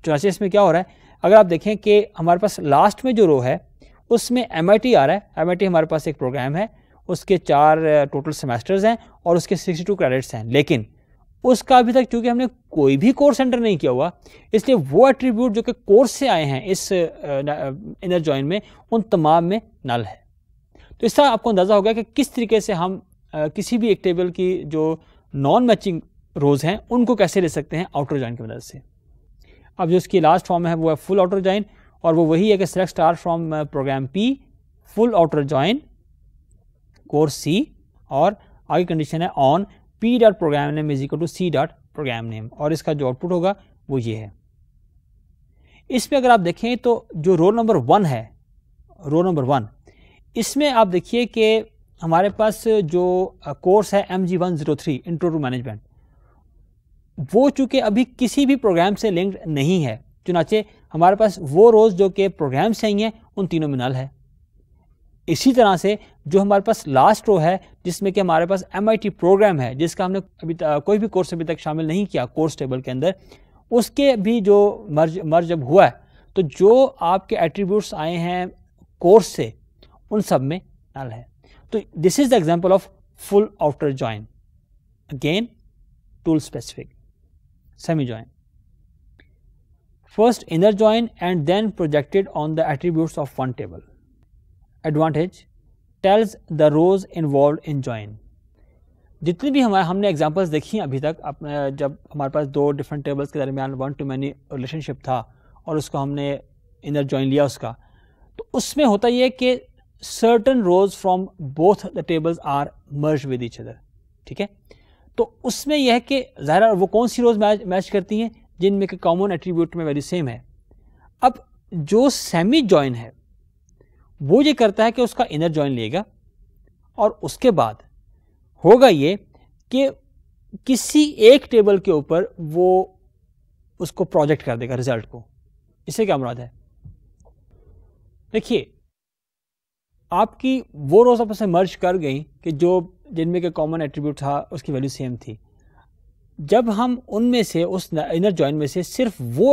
चुनाच इसमें क्या हो रहा है अगर आप देखें कि हमारे पास लास्ट में जो रो है उसमें एम आ रहा है एम हमारे पास एक प्रोग्राम है उसके चार टोटल सेमेस्टर्स हैं और उसके 62 क्रेडिट्स हैं लेकिन उसका अभी तक चूंकि हमने कोई भी कोर्स एंटर नहीं किया हुआ इसलिए वो एट्रीब्यूट जो कि कोर्स से आए हैं इस इनर ज्वाइन में उन तमाम में नल है तो इससे आपको अंदाज़ा होगा कि किस तरीके से हम आ, किसी भी एक टेबल की जो नॉन मैचिंग रोज़ हैं उनको कैसे ले सकते हैं आउटर जॉइन की मदद से अब जो इसकी लास्ट फॉर्म है वो है फुल आउटर जॉइन और वो वही है कि select star from program P full outer join course C और आगे कंडीशन है on P dot program name is equal to C dot program name और इसका जो आउटपुट होगा वो ये है इसमें अगर आप देखें तो जो रोल नंबर वन है रोल नंबर वन इसमें आप देखिए कि हमारे पास जो कोर्स है M G one zero three intro to management वो चूंकि अभी किसी भी प्रोग्राम से लिंक्ड नहीं है चुनाचे हमारे पास वो रोज़ जो कि प्रोग्राम से ही हैं उन तीनों में नल है इसी तरह से जो हमारे पास लास्ट रो है जिसमें कि हमारे पास एम प्रोग्राम है जिसका हमने अभी कोई भी कोर्स अभी तक शामिल नहीं किया कोर्स टेबल के अंदर उसके भी जो मर्ज मर्ज जब हुआ है तो जो आपके एट्रीब्यूट्स आए हैं कोर्स से उन सब में नल है तो this is the example of full outer join again tool specific semi join first inner join and then projected on the attribute of one table advantage tells the rows involve in join जितनी भी हमारे हमने examples देखी अभी तक अपने जब हमारे पास दो डिफरेंट टेबल्स के दरमियान वन टू मैनी रिलेशनशिप था और उसको हमने इनर ज्वाइन लिया उसका तो उसमें होता यह कि certain rows from both the tables are merge with each other ठीक है तो उसमें यह कि ज़ाहिर वो कौन सी रोज मैच मैच करती हैं जिनमें के कॉमन एट्रीब्यूट में वैल्यू सेम है अब जो सेमी जॉइन है वो ये करता है कि उसका इनर जॉइन लेगा और उसके बाद होगा ये कि किसी एक टेबल के ऊपर वो उसको प्रोजेक्ट कर देगा रिजल्ट को इसे क्या मुराद है देखिए आपकी वो रोज़ आपस में मर्ज कर गई कि जो जिनमें के कॉमन एट्रीब्यूट था उसकी वैल्यू सेम थी जब हम उनमें से उस इनर जॉइन में से सिर्फ वो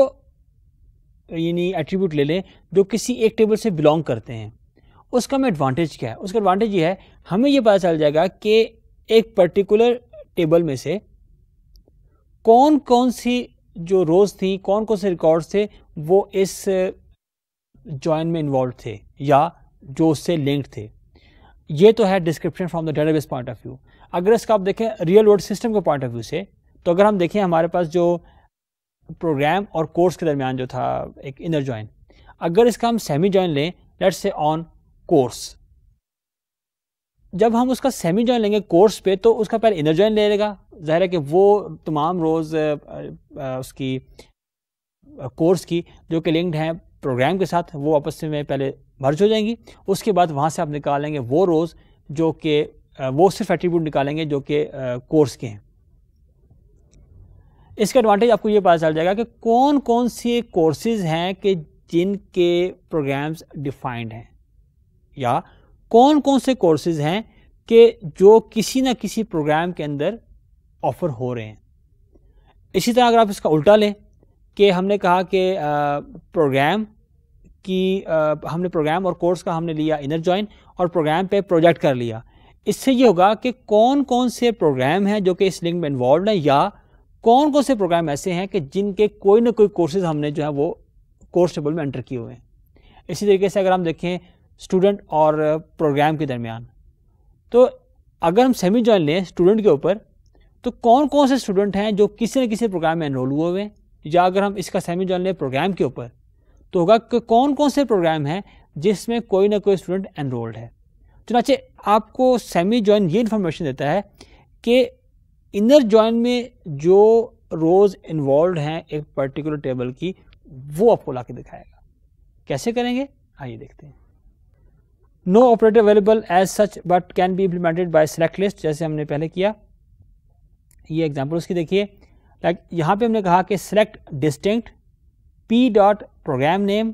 यानी एट्रीब्यूट ले लें जो किसी एक टेबल से बिलोंग करते हैं उसका हमें एडवांटेज क्या है उसका एडवांटेज ये है हमें ये पता चल जाएगा कि एक पर्टिकुलर टेबल में से कौन कौन सी जो रोज़ थी कौन कौन से रिकॉर्ड्स थे वो इस जॉइन में इन्वॉल्व थे या जो उससे लिंक्ड थे ये तो है description from the database point of view अगर इसका आप देखें रियल वर्ल्ड सिस्टम के पॉइंट ऑफ व्यू से तो अगर हम देखें हमारे पास जो प्रोग्राम और कोर्स के दरमियान जो था एक इनर ज्वाइन अगर इसका हम सेमी ज्वाइन लें लेट्स से ऑन कोर्स जब हम उसका सेमी ज्वाइन लेंगे कोर्स पे तो उसका पहले इनर ज्वाइन ले लेगा ज़ाहिर है कि वो तमाम रोज़ उसकी कोर्स की जो कि लिंक्ड हैं प्रोग्राम के साथ वो आपस में पहले मर्ज हो जाएंगी उसके बाद वहाँ से आप निकालेंगे वो रोज़ जो कि वो सिर्फ एट्रीब्यूट निकालेंगे जो कि कोर्स के हैं इसका एडवांटेज आपको ये पता चल जाएगा कि कौन कौन से कोर्सेज हैं कि जिनके प्रोग्राम्स डिफाइंड हैं या कौन कौन से कोर्सेज हैं कि जो किसी ना किसी प्रोग्राम के अंदर ऑफ़र हो रहे हैं इसी तरह अगर आप इसका उल्टा लें कि हमने कहा कि प्रोग्राम कि आ, हमने प्रोग्राम और कोर्स का हमने लिया इनर ज्वाइन और प्रोग्राम पे प्रोजेक्ट कर लिया इससे ये होगा कि कौन कौन से प्रोग्राम हैं जो कि इस लिंक में इन्वॉल्व हैं या कौन कौन से प्रोग्राम ऐसे हैं कि जिनके कोई ना कोई कोर्सेज हमने जो है वो कोर्स टेबल में एंटर किए हुए हैं इसी तरीके से अगर हम देखें स्टूडेंट और प्रोग्राम के दरमियान तो अगर हम सेमी ज्वाइन लें स्टूडेंट के ऊपर तो कौन कौन से स्टूडेंट हैं जो किसी न किसी प्रोग्राम में इनरोल हुए हुए हैं या अगर हम इसका सेमी ज्वाइन लें प्रोग्राम के ऊपर तो होगा कि कौन कौन से प्रोग्राम हैं जिसमें कोई ना कोई स्टूडेंट एनरोल्ड है चुनाचे आपको सेमी ज्वाइन ये इन्फॉर्मेशन देता है कि इनर ज्वाइन में जो रोज़ इन्वॉल्व हैं एक पर्टिकुलर टेबल की वो आपको ला दिखाएगा कैसे करेंगे आइए देखते हैं no operator available as such but can be implemented by select list जैसे हमने पहले किया ये एग्जाम्पल उसकी देखिए लाइक यहाँ पे हमने कहा कि select distinct P dot program name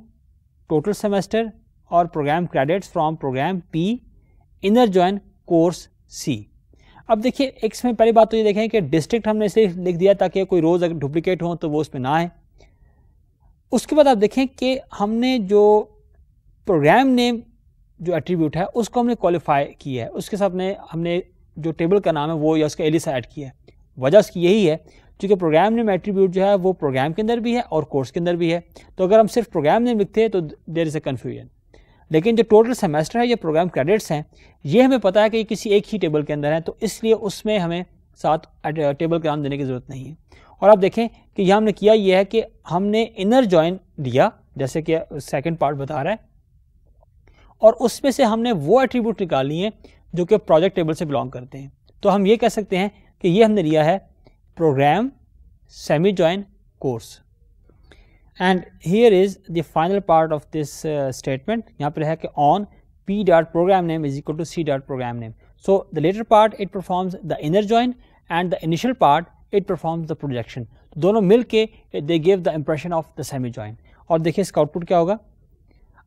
total semester और program credits from program P inner join course C अब देखिए एक में पहली बात तो ये देखें कि डिस्ट्रिक्ट हमने इसे लिख दिया ताकि कोई रोज़ अगर डुप्लीकेट हो तो वो उसमें ना आए उसके बाद आप देखें कि हमने जो प्रोग्राम नेम जो एट्रीब्यूट है उसको हमने क्वालिफाई किया है उसके साथ में हमने जो टेबल का नाम है वो या उसका एलिसा ऐड किया है वजह उसकी यही है चूँकि प्रोग्राम नेम एट्रीब्यूट जो है वो प्रोग्राम के अंदर भी है और कोर्स के अंदर भी है तो अगर हम सिर्फ प्रोग्राम नेम लिखते हैं तो देर इज़ अ कन्फ्यूजन लेकिन जो टोटल सेमेस्टर है या प्रोग्राम क्रेडिट्स हैं ये हमें पता है कि किसी एक ही टेबल के अंदर है तो इसलिए उसमें हमें साथ टेबल का नाम देने की ज़रूरत नहीं है और आप देखें कि यह हमने किया यह है कि हमने इनर ज्वाइन दिया जैसे कि सेकेंड पार्ट बता रहा है और उसमें से हमने वो एट्रीब्यूट निकाल लिए जो कि प्रोजेक्ट टेबल से बिलोंग करते हैं तो हम ये कह सकते हैं कि ये हमने लिया है program semi join course and here is the final part of this uh, statement yahan pe hai ki on p dot program name is equal to c dot program name so the later part it performs the inner join and the initial part it performs the projection दोनों मिल के they give the impression of the semi join aur dekhiye iska output kya hoga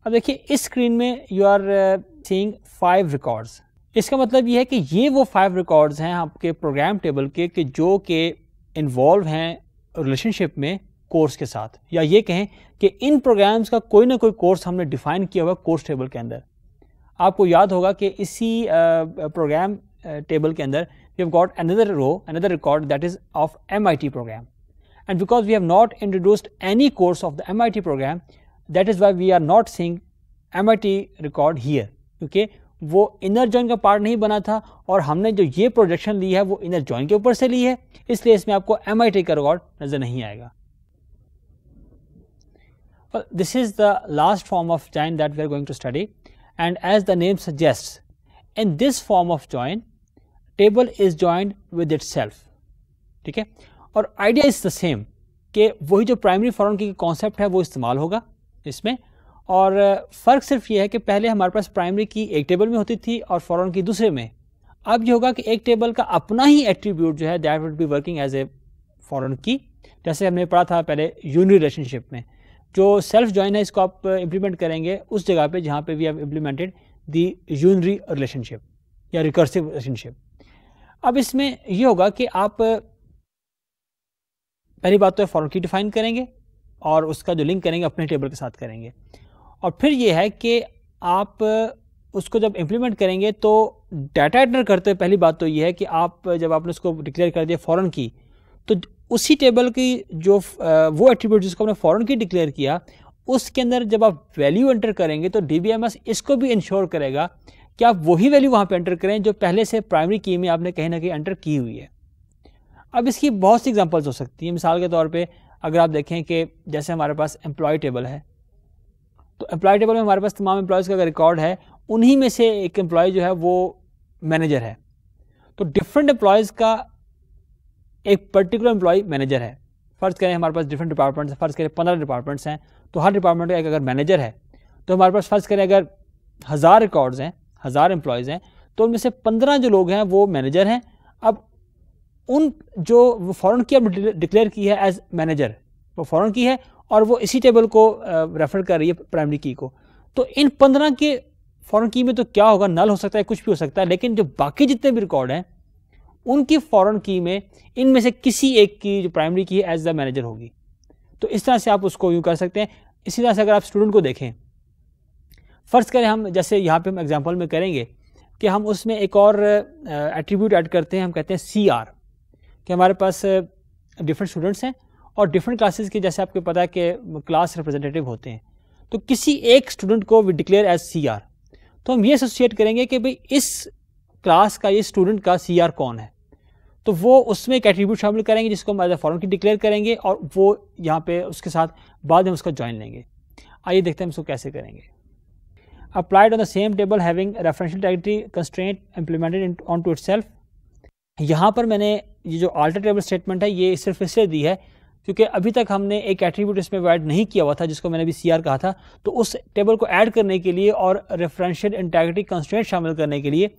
ab dekhiye is screen mein you are uh, seeing five records इसका मतलब ये है कि ये वो five records हैं आपके प्रोग्राम टेबल के कि जो के इन्वॉल्व हैं रिलेशनशिप में कोर्स के साथ या ये कहें कि इन प्रोग्राम्स का कोई ना कोई कोर्स हमने डिफ़ाइन किया हुआ कोर्स टेबल के अंदर आपको याद होगा कि इसी प्रोग्राम टेबल के अंदर we have got another row another record that is of M program and because we have not introduced any course of the M program that is why we are not seeing M record here क्योंकि वो inner join का part नहीं बना था और हमने जो ये प्रोजेक्शन ली है वो इनर जॉइन के ऊपर से ली है इसलिए इसमें आपको एम आई टी का रिकॉर्ड नज़र नहीं आएगा this is the last form of join that we are going to study as the name suggest in this form of of table is is with itself ठीक है और idea is the same कि वही जो primary form की concept है वो इस्तेमाल होगा इसमें और फ़र्क सिर्फ ये है कि पहले हमारे पास प्राइमरी की एक टेबल में होती थी और फॉरन की दूसरे में अब ये होगा कि एक टेबल का अपना ही एट्रीब्यूट जो है that would be working as a foreign key जैसे हमने पढ़ा था पहले यून रिलेशनशिप में जो सेल्फ ज्वाइन है इसको आप इम्प्लीमेंट करेंगे उस जगह पे जहाँ पे we have implemented the unary relationship या रिकर्सिव रिलेशनशिप अब इसमें यह होगा कि आप पहली बात तो फॉरन की डिफाइन करेंगे और उसका जो लिंक करेंगे अपने टेबल के साथ करेंगे और फिर ये है कि आप उसको जब इम्प्लीमेंट करेंगे तो डाटा एंटर करते हुए पहली बात तो ये है कि आप जब आपने उसको डिक्लेयर कर दिया फ़ौरन की तो उसी टेबल की जो वो एट्रीब्यूट जिसको आपने फ़ौरन की डिक्लेयर किया उसके अंदर जब आप वैल्यू एंटर करेंगे तो डी इसको भी इंश्योर करेगा कि आप वही वैल्यू वहाँ पर एंटर करें जो पहले से प्राइमरी की में आपने कहीं ना कहीं एंटर की हुई है अब इसकी बहुत सी एग्जांपल्स हो सकती हैं मिसाल के तौर पे अगर आप देखें कि जैसे हमारे पास एम्प्लॉय टेबल है तो एम्प्लॉय टेबल में हमारे पास तमाम एम्प्लॉयज़ का रिकॉर्ड है उन्हीं में से एक एम्प्लॉय जो है वो मैनेजर है तो डिफरेंट एम्प्लॉयज़ का एक पर्टिकुलर एम्प्लॉय मैनेजर है फ़र्ज़ करें हमारे पास डिफरेंट डिपार्टमेंट्स हैं फ़र्ज़ करें पंद्रह डिपार्टमेंट्स हैं तो हर डिपार्टमेंट का एक अगर मैनेजर है तो हमारे पास फ़र्ज़ करें अगर हज़ार रिकॉर्ड्स हैं हज़ार एम्प्लॉयज़ हैं तो उनमें से पंद्रह जो लोग हैं वो मैनेजर हैं अब उन जो फॉरन फ़ौरन की अब डिक्लेयर की है एज मैनेजर वो फ़ौरन की है और वो इसी टेबल को रेफर कर रही है प्राइमरी की को तो इन पंद्रह के फॉरन की में तो क्या होगा नल हो सकता है कुछ भी हो सकता है लेकिन जो बाकी जितने भी रिकॉर्ड हैं उनकी फॉरन की में इनमें से किसी एक की जो प्राइमरी की है एज द मैनेजर होगी तो इस तरह से आप उसको यूँ कर सकते हैं इसी तरह से अगर आप स्टूडेंट को देखें फ़र्ज़ करें हम जैसे यहाँ पर हम एग्जाम्पल में करेंगे कि हम उसमें एक और एट्रीब्यूट ऐड करते हैं हम कहते हैं सी आर कि हमारे पास डिफरेंट स्टूडेंट्स हैं और डिफरेंट क्लासेस के जैसे आपको पता है कि क्लास रिप्रेजेंटेटिव होते हैं तो किसी एक स्टूडेंट को we declare as C R तो हम ये एसोसिएट करेंगे कि भाई इस क्लास का ये स्टूडेंट का सी आर कौन है तो वो उसमें एक एट्रीब्यूट शामिल करेंगे जिसको हम एज ए की डिक्लेयर करेंगे और वो यहाँ पे उसके साथ बाद में उसका ज्वाइन लेंगे आइए देखते हैं हम इसको कैसे करेंगे applied on the same table having referential directory constraint implemented on to it यहाँ पर मैंने ये जो आल्टर टेबल स्टेटमेंट है ये सिर्फ इसलिए दी है क्योंकि अभी तक हमने एक एट्रीब्यूट इसमें ऐड नहीं किया हुआ था जिसको मैंने अभी सी कहा था तो उस टेबल को ऐड करने के लिए और रेफरेंशियल इंटेग्रिटी कंस्टेंट शामिल करने के लिए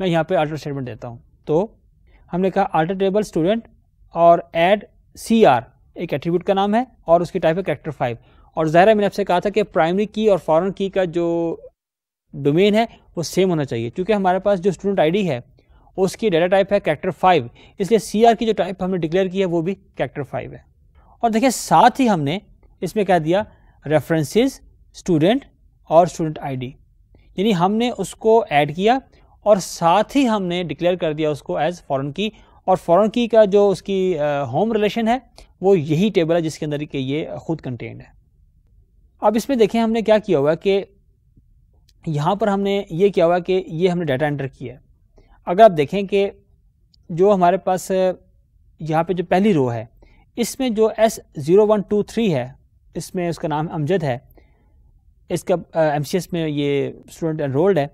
मैं यहाँ पे आल्टर स्टेटमेंट देता हूँ तो हमने कहा आल्टर टेबल स्टूडेंट और एड सी एक एट्रीब्यूट का नाम है और उसकी टाइप है करेक्टर फाइव और ज़ाहिर मैंने आपसे कहा था कि प्राइमरी की और फॉरन की का जो डोमेन है वो सेम होना चाहिए क्योंकि हमारे पास जो स्टूडेंट आईडी है उसकी डेटा टाइप है कैरेक्टर फाइव इसलिए सी की जो टाइप हमने डिक्लेयर की है वो भी कैरेक्टर फाइव है और देखिए साथ ही हमने इसमें कह दिया रेफरेंसेस स्टूडेंट और स्टूडेंट आईडी यानी हमने उसको ऐड किया और साथ ही हमने डिक्लेयर कर दिया उसको एज फॉरन की और फॉरन की का जो उसकी होम रिलेशन है वो यही टेबल है जिसके अंदर के ये खुद कंटेंट है अब इसमें देखें हमने क्या किया हुआ कि यहाँ पर हमने ये किया हुआ कि ये हमने डाटा एंटर किया है अगर आप देखें कि जो हमारे पास यहाँ पे जो पहली रो है इसमें जो S zero one two three है इसमें उसका नाम अमजद है इसका एम सी एस में ये स्टूडेंट एनरोल्ड है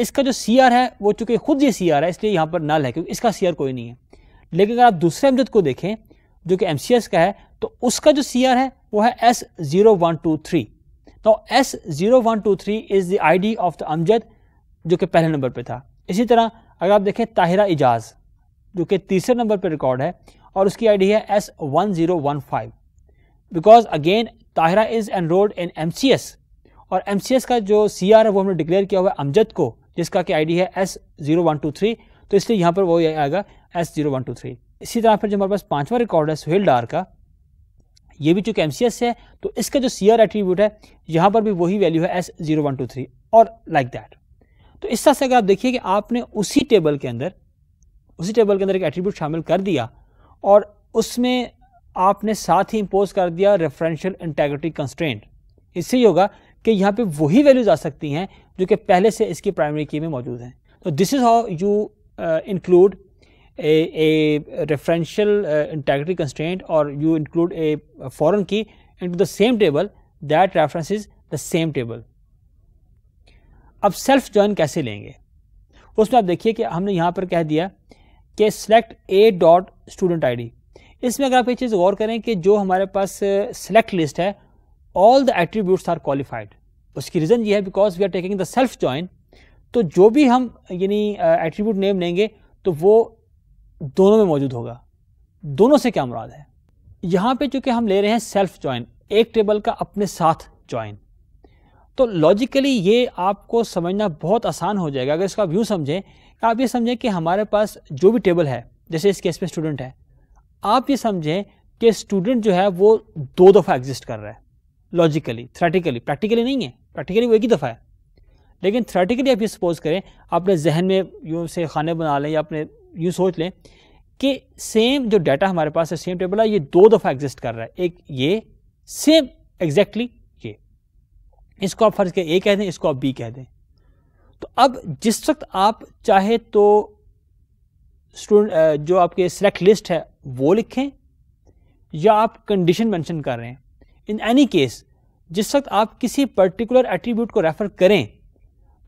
इसका जो सी आर है वो चूँकि खुद ये सी आर है इसलिए यहाँ पर नल है क्योंकि इसका सी आर कोई नहीं है लेकिन अगर आप दूसरे अमजद को देखें जो कि एम सी एस का है तो उसका जो सी आर है वो है S zero one two three तो S zero one two three is the I D of the Amjad जो कि पहले नंबर पर था इसी तरह अगर आप देखें ताहिरा एजाज जो कि तीसरे नंबर पर रिकॉर्ड है और उसकी आईडी है S one zero one five because again Tahira is enrolled in M C S और एम सी एस का जो सी आर है वो हमने डिक्लेयर किया हुआ है अमजद को जिसका कि आई डी है S zero one two three तो इसलिए यहाँ पर वो ये आएगा S zero one two three इसी तरह फिर जो हमारे पास पांचवा रिकॉर्ड है सुहेल डार का ये भी चूंकि एम सी एस है तो इसका जो सी आर एट्रीब्यूट है यहाँ पर भी वही वैल्यू है S zero one two three और लाइक like दैट तो इस तरह से अगर आप देखिए कि आपने उसी टेबल के अंदर उसी टेबल के अंदर एक एट्रीब्यूट शामिल कर दिया और उसमें आपने साथ ही इम्पोज कर दिया रेफरेंशियल इंटेग्रिटी कंस्ट्रेंट इससे ये होगा कि यहाँ पे वही वैल्यूज आ सकती हैं जो कि पहले से इसकी प्राइमरी की में मौजूद हैं तो this is how you include a referential integrity constraint और you include a foreign key in the same table that reference is the same table अब सेल्फ ज्वाइन कैसे लेंगे उसमें आप देखिए कि हमने यहाँ पर कह दिया कि select A dot student I D इसमें अगर आप ये चीज़ गौर करें कि जो हमारे पास सेलेक्ट लिस्ट है all the attributes are qualified उसकी रीज़न ये है because we are taking the self join तो जो भी हम यानी एट्रीब्यूट नेम लेंगे तो वो दोनों में मौजूद होगा दोनों से क्या मुराद है यहाँ पे चूंकि हम ले रहे हैं सेल्फ ज्वाइन एक टेबल का अपने साथ ज्वाइन तो लॉजिकली ये आपको समझना बहुत आसान हो जाएगा अगर इसका व्यू समझें आप ये समझें कि हमारे पास जो भी टेबल है जैसे इस केस में स्टूडेंट है आप ये समझें कि स्टूडेंट जो है वो दो दफ़ा एग्जिस्ट कर रहा है लॉजिकली थ्रेटिकली प्रैक्टिकली नहीं है प्रैक्टिकली वो एक ही दफ़ा है लेकिन थ्रेटिकली आप ये सपोज करें अपने जहन में यूँ से खाने बना लें या अपने यूँ सोच लें कि सेम जो डाटा हमारे पास है सेम टेबल है ये दो दफ़ा एग्जिस्ट कर रहा है एक ये सेम एग्जैक्टली exactly ये इसको आप फर्ज के ए कह दें इसको आप बी कह दें तो अब जिस वक्त आप चाहे तो स्टूडेंट जो आपके सिलेक्ट लिस्ट है वो लिखें या आप कंडीशन मेंशन कर रहे हैं इन एनी केस जिस वक्त आप किसी पर्टिकुलर एट्रीब्यूट को रेफ़र करें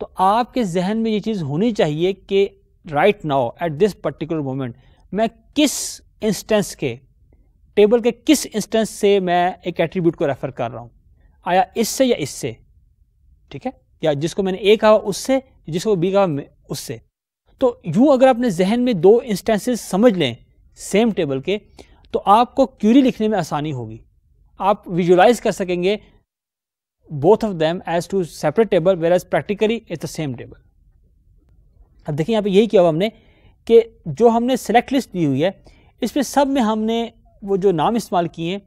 तो आपके जहन में ये चीज़ होनी चाहिए कि right now at this particular moment मैं किस इंस्टेंस के टेबल के किस इंस्टेंस से मैं एक एट्रीब्यूट को रेफ़र कर रहा हूँ आया इससे या इससे ठीक है या जिसको मैंने ए कहा उससे जिसको बी कहा उससे तो यूं अगर आपने जहन में दो इंस्टेंसेस समझ लें सेम टेबल के तो आपको क्यूरी लिखने में आसानी होगी आप विजुलाइज कर सकेंगे both of them as two separate table whereas practically it's the same table अब देखिए यहाँ पे यही किया हुआ हमने कि जो हमने सेलेक्ट लिस्ट दी हुई है इसमें सब में हमने वो जो नाम इस्तेमाल किए हैं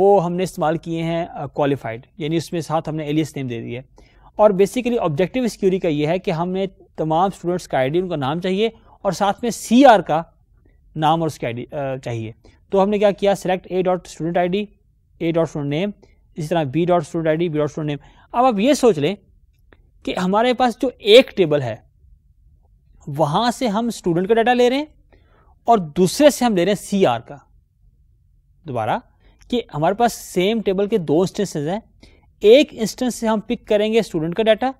वो हमने इस्तेमाल किए हैं क्वालिफाइड यानी उसमें साथ हमने एलियस नेम दे दिया है और बेसिकली ऑब्जेक्टिव इस क्यूरी का ये है कि हमने तमाम स्टूडेंट्स का आईडी उनका नाम चाहिए और साथ में सी आर का नाम और उसकी डी चाहिए तो हमने क्या किया select A dot student I D A dot student name इसी तरह B dot student I D B dot student name अब आप ये सोच लें कि हमारे पास जो एक टेबल है वहाँ से हम स्टूडेंट का डाटा ले रहे हैं और दूसरे से हम ले रहे हैं सी आर का दोबारा कि हमारे पास सेम टेबल के दो इंस्टेंसेज हैं एक इंस्टेंस से हम पिक करेंगे स्टूडेंट का डाटा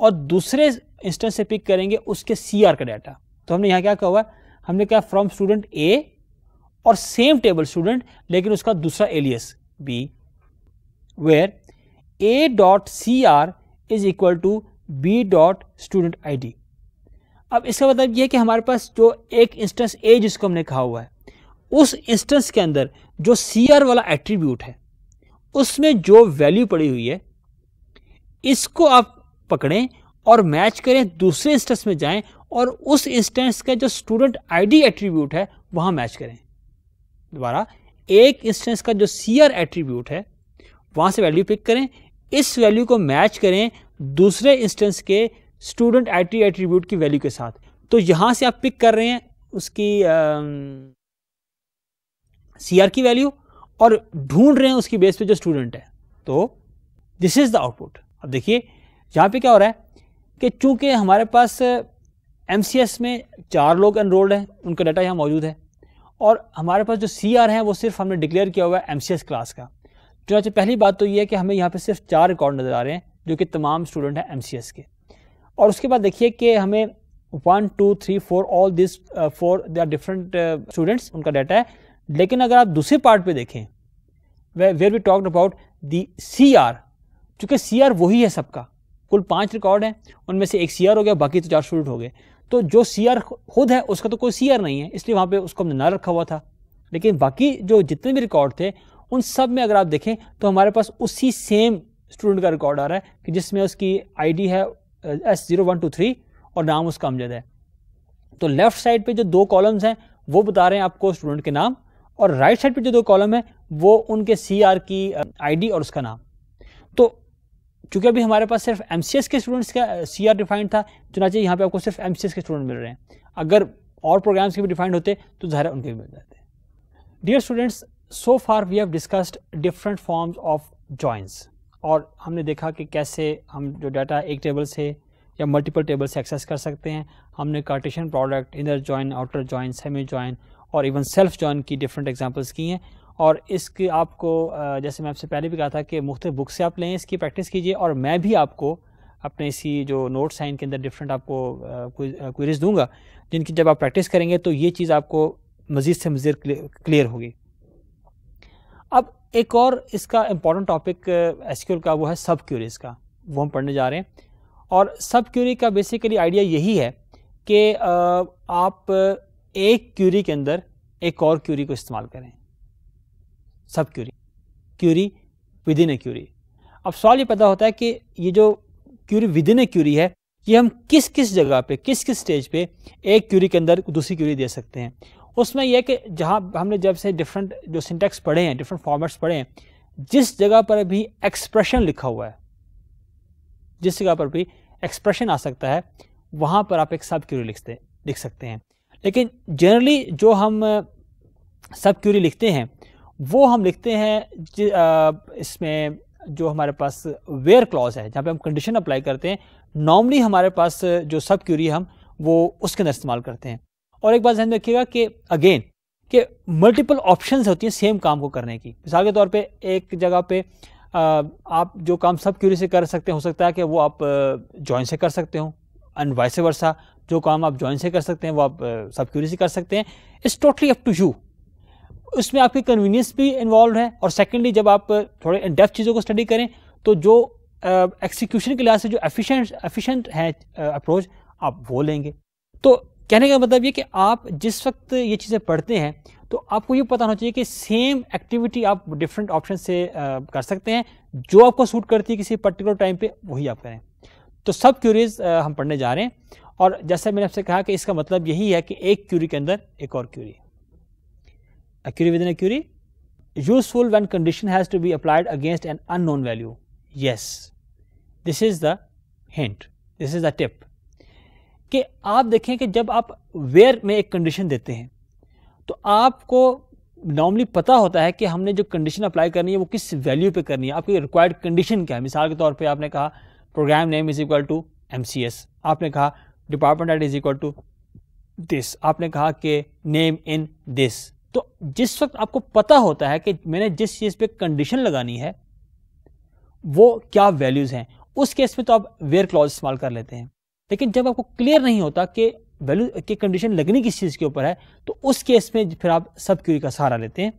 और दूसरे इंस्टेंस से पिक करेंगे उसके सी का डाटा तो हमने यहाँ क्या कहा हुआ हमने कहा फ्रॉम स्टूडेंट ए और सेम टेबल स्टूडेंट लेकिन उसका दूसरा alias B where A dot C R is equal to B dot student I D अब इसका मतलब यह है कि हमारे पास जो एक इंस्टेंस ए जिसको हमने कहा हुआ है उस इंस्टेंस के अंदर जो सी आर वाला एट्रीब्यूट है उसमें जो वैल्यू पड़ी हुई है इसको आप पकड़ें और मैच करें दूसरे इंस्टेंस में जाएं और उस इंस्टेंस का जो स्टूडेंट आईडी एट्रीब्यूट है वहां मैच करें दोबारा एक इंस्टेंस का जो सी एट्रीब्यूट है वहां से वैल्यू पिक करें इस वैल्यू को मैच करें दूसरे इंस्टेंस के स्टूडेंट आई एट्रीब्यूट की वैल्यू के साथ तो यहां से आप पिक कर रहे हैं उसकी सीआर की वैल्यू और ढूंढ रहे हैं उसकी बेस पे जो स्टूडेंट है तो दिस इज़ द आउटपुट अब देखिए यहाँ पे क्या हो रहा है कि चूंकि हमारे पास एम uh, में चार लोग एनरोल्ड हैं उनका डाटा यहाँ मौजूद है और हमारे पास जो सी आर है वो सिर्फ हमने डिक्लेयर किया हुआ है एम क्लास का चुनाचे तो पहली बात तो ये है कि हमें यहाँ पे सिर्फ चार रिकॉर्ड नज़र आ रहे हैं जो कि तमाम स्टूडेंट हैं एम के और उसके बाद देखिए कि हमें one two three four all this four they are different students उनका डाटा है लेकिन अगर आप दूसरे पार्ट पे देखें where we talked about the C R चूंकि सी आर वही है सबका कुल पाँच रिकॉर्ड हैं उनमें से एक सी आर हो गया बाकी तो चार स्टूडेंट हो गए तो जो सी आर खुद है उसका तो कोई सी आर नहीं है इसलिए वहाँ पर उसको हमने ना रखा हुआ था लेकिन बाकी जो जितने भी रिकॉर्ड थे उन सब में अगर आप देखें तो हमारे पास उसी सेम स्टूडेंट का रिकॉर्ड आ रहा है कि जिसमें उसकी आईडी है S zero one two three और नाम उसका अमजद है तो लेफ्ट साइड पे जो दो कॉलम्स हैं वो बता रहे हैं आपको स्टूडेंट के नाम और राइट साइड पे जो दो कॉलम है वो उनके सी की आईडी और उसका नाम तो चूंकि अभी हमारे पास सिर्फ एम के स्टूडेंट्स का सी आर डिफाइंड था चुनाचे यहाँ पे आपको सिर्फ एम के स्टूडेंट मिल रहे हैं अगर और प्रोग्राम्स के भी डिफाइंड होते तो ज़ाहिर उनके भी मिल जाते dear students so far we have discussed different forms of joins और हमने देखा कि कैसे हम जो डाटा एक टेबल से या मल्टीपल टेबल से एक्सेस कर सकते हैं हमने cartesian product inner join outer join semi join और इवन सेल्फ जॉइन की डिफरेंट एग्जांपल्स की हैं और इसकी आपको जैसे मैं आपसे पहले भी कहा था कि मुख्त बुक से आप लें इसकी प्रैक्टिस कीजिए और मैं भी आपको अपने इसी जो नोट्स हैं इनके अंदर डिफरेंट आपको क्वेरीज दूंगा जिनकी जब आप प्रैक्टिस करेंगे तो ये चीज़ आपको मज़ीद से मज़ीद क्लियर होगी अब एक और इसका इम्पॉर्टेंट टॉपिक एस का वो है सब क्यूरीज का वो हम पढ़ने जा रहे हैं और सब क्यूरी का बेसिकली आइडिया यही है कि आप एक क्यूरी के अंदर एक और क्यूरी को इस्तेमाल करें sub query query within a query अब सवाल ये पता होता है कि ये जो query within a query है ये हम किस किस जगह पे किस किस स्टेज पे एक क्यूरी के अंदर दूसरी क्यूरी दे सकते हैं उसमें यह कि जहाँ हमने जब से डिफरेंट जो सिंटेक्स पढ़े हैं डिफरेंट फॉर्मेट्स पढ़े हैं जिस जगह पर भी एक्सप्रेशन लिखा हुआ है जिस जगह पर भी एक्सप्रेशन आ सकता है वहाँ पर आप एक सब क्यूरी लिखते लिख सकते हैं लेकिन जनरली जो हम सब क्यूरी लिखते हैं वो हम लिखते हैं इसमें जो हमारे पास वेयर क्लॉज है जहाँ पे हम कंडीशन अप्लाई करते हैं नॉर्मली हमारे पास जो सब क्यूरी हम वो उसके अंदर इस्तेमाल करते हैं और एक बात ध्यान रखिएगा कि अगेन कि मल्टीपल ऑप्शंस होती हैं सेम काम को करने की मिसाल के तौर पे एक जगह पे आप जो काम सब क्यूरी से कर सकते हैं हो सकता है कि वो आप जॉइन से कर सकते हो एंड वाइस वर्षा जो काम आप ज्वाइन से कर सकते हैं वो आप सब क्यूरी से कर सकते हैं it's totally up to you उसमें आपकी कन्वीनियंस भी इन्वॉल्व है और सेकेंडली जब आप थोड़े डेफ चीज़ों को स्टडी करें तो जो एक्सिक्यूशन के लिहाज से जो एफिशेंट एफिशिएंट है अप्रोच आप वो लेंगे तो कहने का मतलब ये कि आप जिस वक्त ये चीज़ें पढ़ते हैं तो आपको ये पता होना चाहिए कि सेम एक्टिविटी आप डिफरेंट ऑप्शन से आ, कर सकते हैं जो आपको सूट करती है किसी पर्टिकुलर टाइम पे वही आप करें तो सब क्यूरीज हम पढ़ने जा रहे हैं और जैसा मैंने आपसे कहा कि इसका मतलब यही है कि एक क्यूरी के अंदर एक और query a query within a query useful when condition has to be applied against an unknown value yes this is the hint this is the tip कि आप देखें कि जब आप वेयर में एक कंडीशन देते हैं तो आपको नॉर्मली पता होता है कि हमने जो कंडीशन अप्लाई करनी है वो किस वैल्यू पे करनी है आपकी रिक्वायर्ड कंडीशन क्या है मिसाल के तौर पे आपने कहा program name is equal to M आपने कहा department at is equal to this आपने कहा कि नेम इन दिस तो जिस वक्त आपको पता होता है कि मैंने जिस चीज़ पे कंडीशन लगानी है वो क्या वैल्यूज़ हैं उस केस में तो आप वेयर क्लॉज इस्तेमाल कर लेते हैं लेकिन जब आपको क्लियर नहीं होता कि वैल्यू के कंडीशन लगनी किस चीज़ के ऊपर है तो उस केस में फिर आप सब क्यूरी का सहारा लेते हैं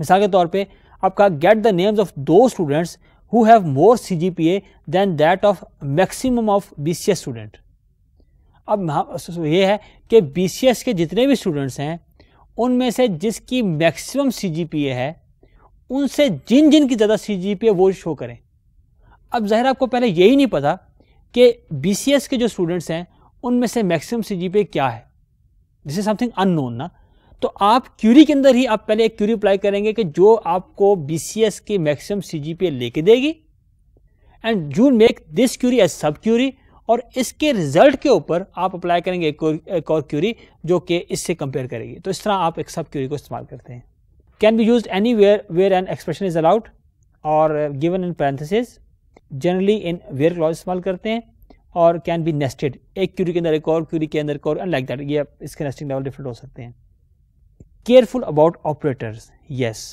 मिसाल के तौर पर आपका get the names of those students who have more C G P A than that of maximum of B C S student अब ये है कि बी के जितने भी स्टूडेंट्स हैं उनमें से जिसकी मैक्सिमम सी है उनसे जिन जिन की ज़्यादा सी वो शो करें अब ज़ाहिर आपको पहले यही नहीं पता कि बी के जो स्टूडेंट्स हैं उनमें से मैक्सिमम सी क्या है दिस इज़ समथिंग अननोन ना तो आप क्यूरी के अंदर ही आप पहले एक क्यूरी अप्लाई करेंगे कि जो आपको बी की मैक्सिमम सी लेके देगी and you make this query as sub query और इसके रिजल्ट के ऊपर आप अप्लाई करेंगे एक और, एक और क्यूरी जो कि इससे कंपेयर करेगी तो इस तरह आप एक सब क्यूरी को इस्तेमाल करते हैं can be use anywhere where an expression is allowed और given in parenthesis generally in where clause इस्तेमाल करते हैं और कैन बी नेस्टेड एक क्यूरी के अंदर एक और क्यूरी के अंदर एक और एंड लाइक दैट ये इसके नेस्टिंग लेवल डिफरेंट हो सकते हैं careful about operators yes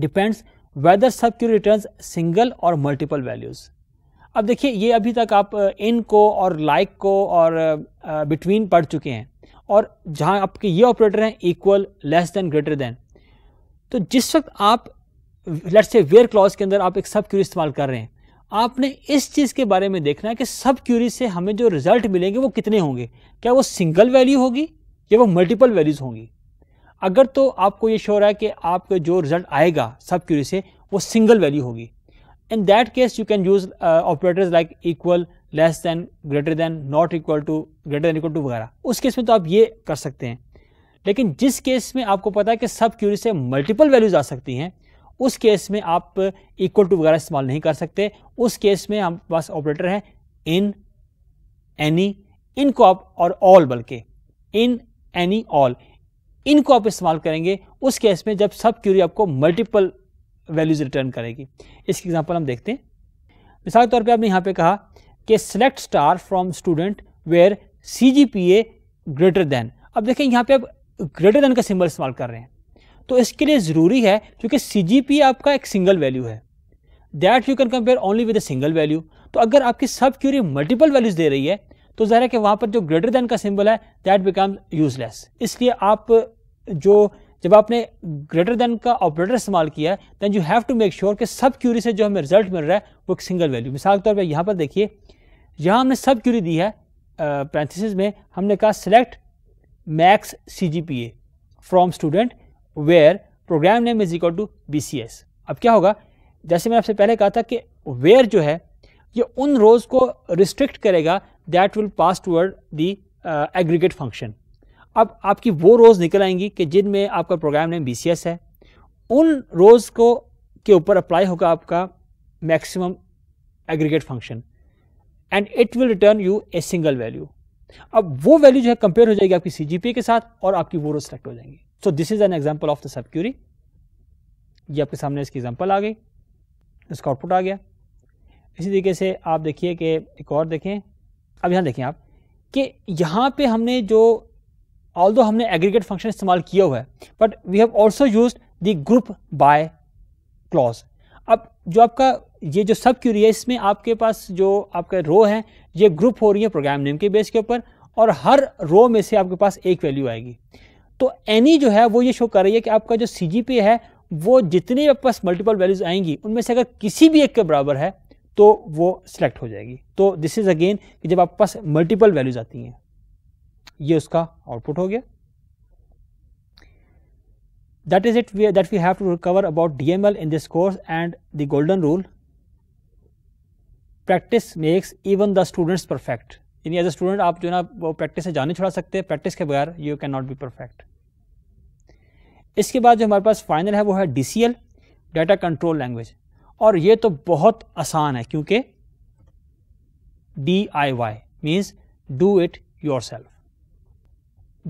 depends whether sub query return single और मल्टीपल वैल्यूज़ अब देखिए ये अभी तक आप इन को और लाइक को और बिटवीन पढ़ चुके हैं और जहाँ आपके ये ऑपरेटर हैं equal less than greater than तो जिस वक्त आप लेट से वेयर क्लॉज के अंदर आप एक सब क्यूरी इस्तेमाल कर रहे हैं आपने इस चीज़ के बारे में देखना है कि सब क्यूरी से हमें जो रिजल्ट मिलेंगे वो कितने होंगे क्या वो सिंगल वैल्यू होगी या वो मल्टीपल वैल्यूज़ होंगी अगर तो आपको ये शोर है कि आपका जो रिजल्ट आएगा सब क्यूरी से वो सिंगल वैल्यू होगी in that case you can use uh, operators like equal less than greater than not equal to greater than equal to वगैरह उस केस में तो आप ये कर सकते हैं लेकिन जिस केस में आपको पता है कि सब क्यूरी से मल्टीपल वैल्यूज आ सकती हैं उस केस में आप इक्वल टू वगैरह इस्तेमाल नहीं कर सकते उस केस में हम पास ऑपरेटर है इन एनी इनको आप और ऑल बल्कि इन एनी ऑल इनको आप इस्तेमाल करेंगे उस केस में जब सब क्यूरी आपको मल्टीपल वैल्यूज़ रिटर्न करेगी इसकी एग्जाम्पल हम देखते हैं मिसाल के तौर पर आपने यहाँ पे कहा कि select star from student where C G P A greater than अब देखें यहाँ पे आप ग्रेटर देन का सिंबल इस्तेमाल कर रहे हैं तो इसके लिए ज़रूरी है क्योंकि सी जी पी आपका एक सिंगल वैल्यू है that you can compare only with a single value तो अगर आपकी सब क्यूरी मल्टीपल वैल्यूज़ दे रही है तो ज़ाहिर है कि वहाँ पर जो ग्रेटर दैन का सिंबल है दैट बिकम यूजलेस इसलिए आप जो जब आपने ग्रेटर देन का ऑपरेटर इस्तेमाल किया है than you have to make sure कि सब क्यूरी से जो हमें रिजल्ट मिल रहा है वो एक सिंगल वैल्यू मिसाल के तौर पर यहाँ पर देखिए यहाँ हमने सब क्यूरी दी है पैंथिस में हमने कहा select max C G P A from student where program name is equal to B C S अब क्या होगा जैसे मैंने आपसे पहले कहा था कि वेयर जो है ये उन रोज़ को रिस्ट्रिक्ट करेगा that will pass toward the aggregate function अब आपकी वो रोज़ निकल आएंगी कि जिनमें आपका प्रोग्राम नेम बी है उन रोज़ को के ऊपर अप्लाई होगा आपका maximum aggregate function and it will return you a single value अब वो वैल्यू जो है कंपेयर हो जाएगी आपकी सी के साथ और आपकी वो रोज सेलेक्ट हो जाएंगी so this is an example of the sub query ये आपके सामने इसकी एग्जाम्पल आ गई इसका आउटपुट आ गया इसी तरीके से आप देखिए कि एक और देखें अब यहाँ देखें आप कि यहाँ पे हमने जो ऑल दो हमने एग्रीगेट फंक्शन इस्तेमाल किया हुआ है but we have also use the group by clause अब जो आपका ये जो सब क्यूरी है इसमें आपके पास जो आपका रो है ये ग्रुप हो रही है प्रोग्राम नेम के बेस के ऊपर और हर रो में से आपके पास एक वैल्यू आएगी तो एनी जो है वो ये शो कर रही है कि आपका जो सी है वो जितने आपके पास मल्टीपल वैल्यूज आएंगी उनमें से अगर किसी भी एक के बराबर है तो वो सिलेक्ट हो जाएगी तो दिस इज़ अगेन कि जब आपके पास मल्टीपल वैल्यूज आती हैं ये उसका आउटपुट हो गया it we that we have to recover about D M L in this course and the golden rule practice makes even the students perfect यानी एज अ स्टूडेंट आप जो ना वो प्रैक्टिस से जाने छुड़ा सकते हैं प्रैक्टिस के बगैर you can not be perfect इसके बाद जो हमारे पास फाइनल है वो है D C L data control language और ये तो बहुत आसान है क्योंकि D I Y means do it yourself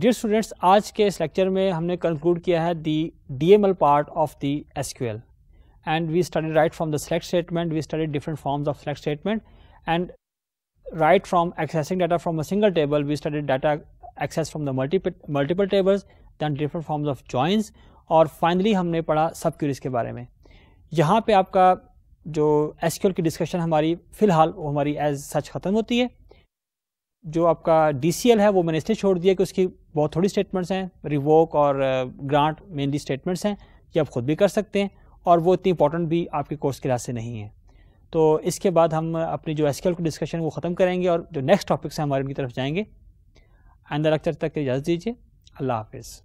dear students आज के इस लेक्चर में हमने कंक्लूड किया है the D M L part of the S Q L and we study right from the select statement we study different forms of select statement and right from accessing data from a single table we study data access from the multiple multiple tables than different forms of joins और finally हमने पढ़ा सब curies के बारे में यहाँ पे आपका जो एस क्यू एल की डिस्कशन हमारी फ़िलहाल वो हमारी एज सच ख़त्म होती है जो आपका डी है वो मैंने इसलिए छोड़ दिया कि उसकी बहुत थोड़ी स्टेटमेंट्स हैं रिवोक और ग्रांट मेनली स्टेटमेंट्स हैं ये आप ख़ुद भी कर सकते हैं और वो इतनी इंपॉर्टेंट भी आपके कोर्स के लिहाज से नहीं है तो इसके बाद हम अपनी जो एस की डिस्कशन वो ख़त्म करेंगे और जो नेक्स्ट टॉपिक्स हैं हमारे उनकी तरफ जाएंगे आइंदा लक्चर तक इजाज़त दीजिए अल्लाह हाफिज़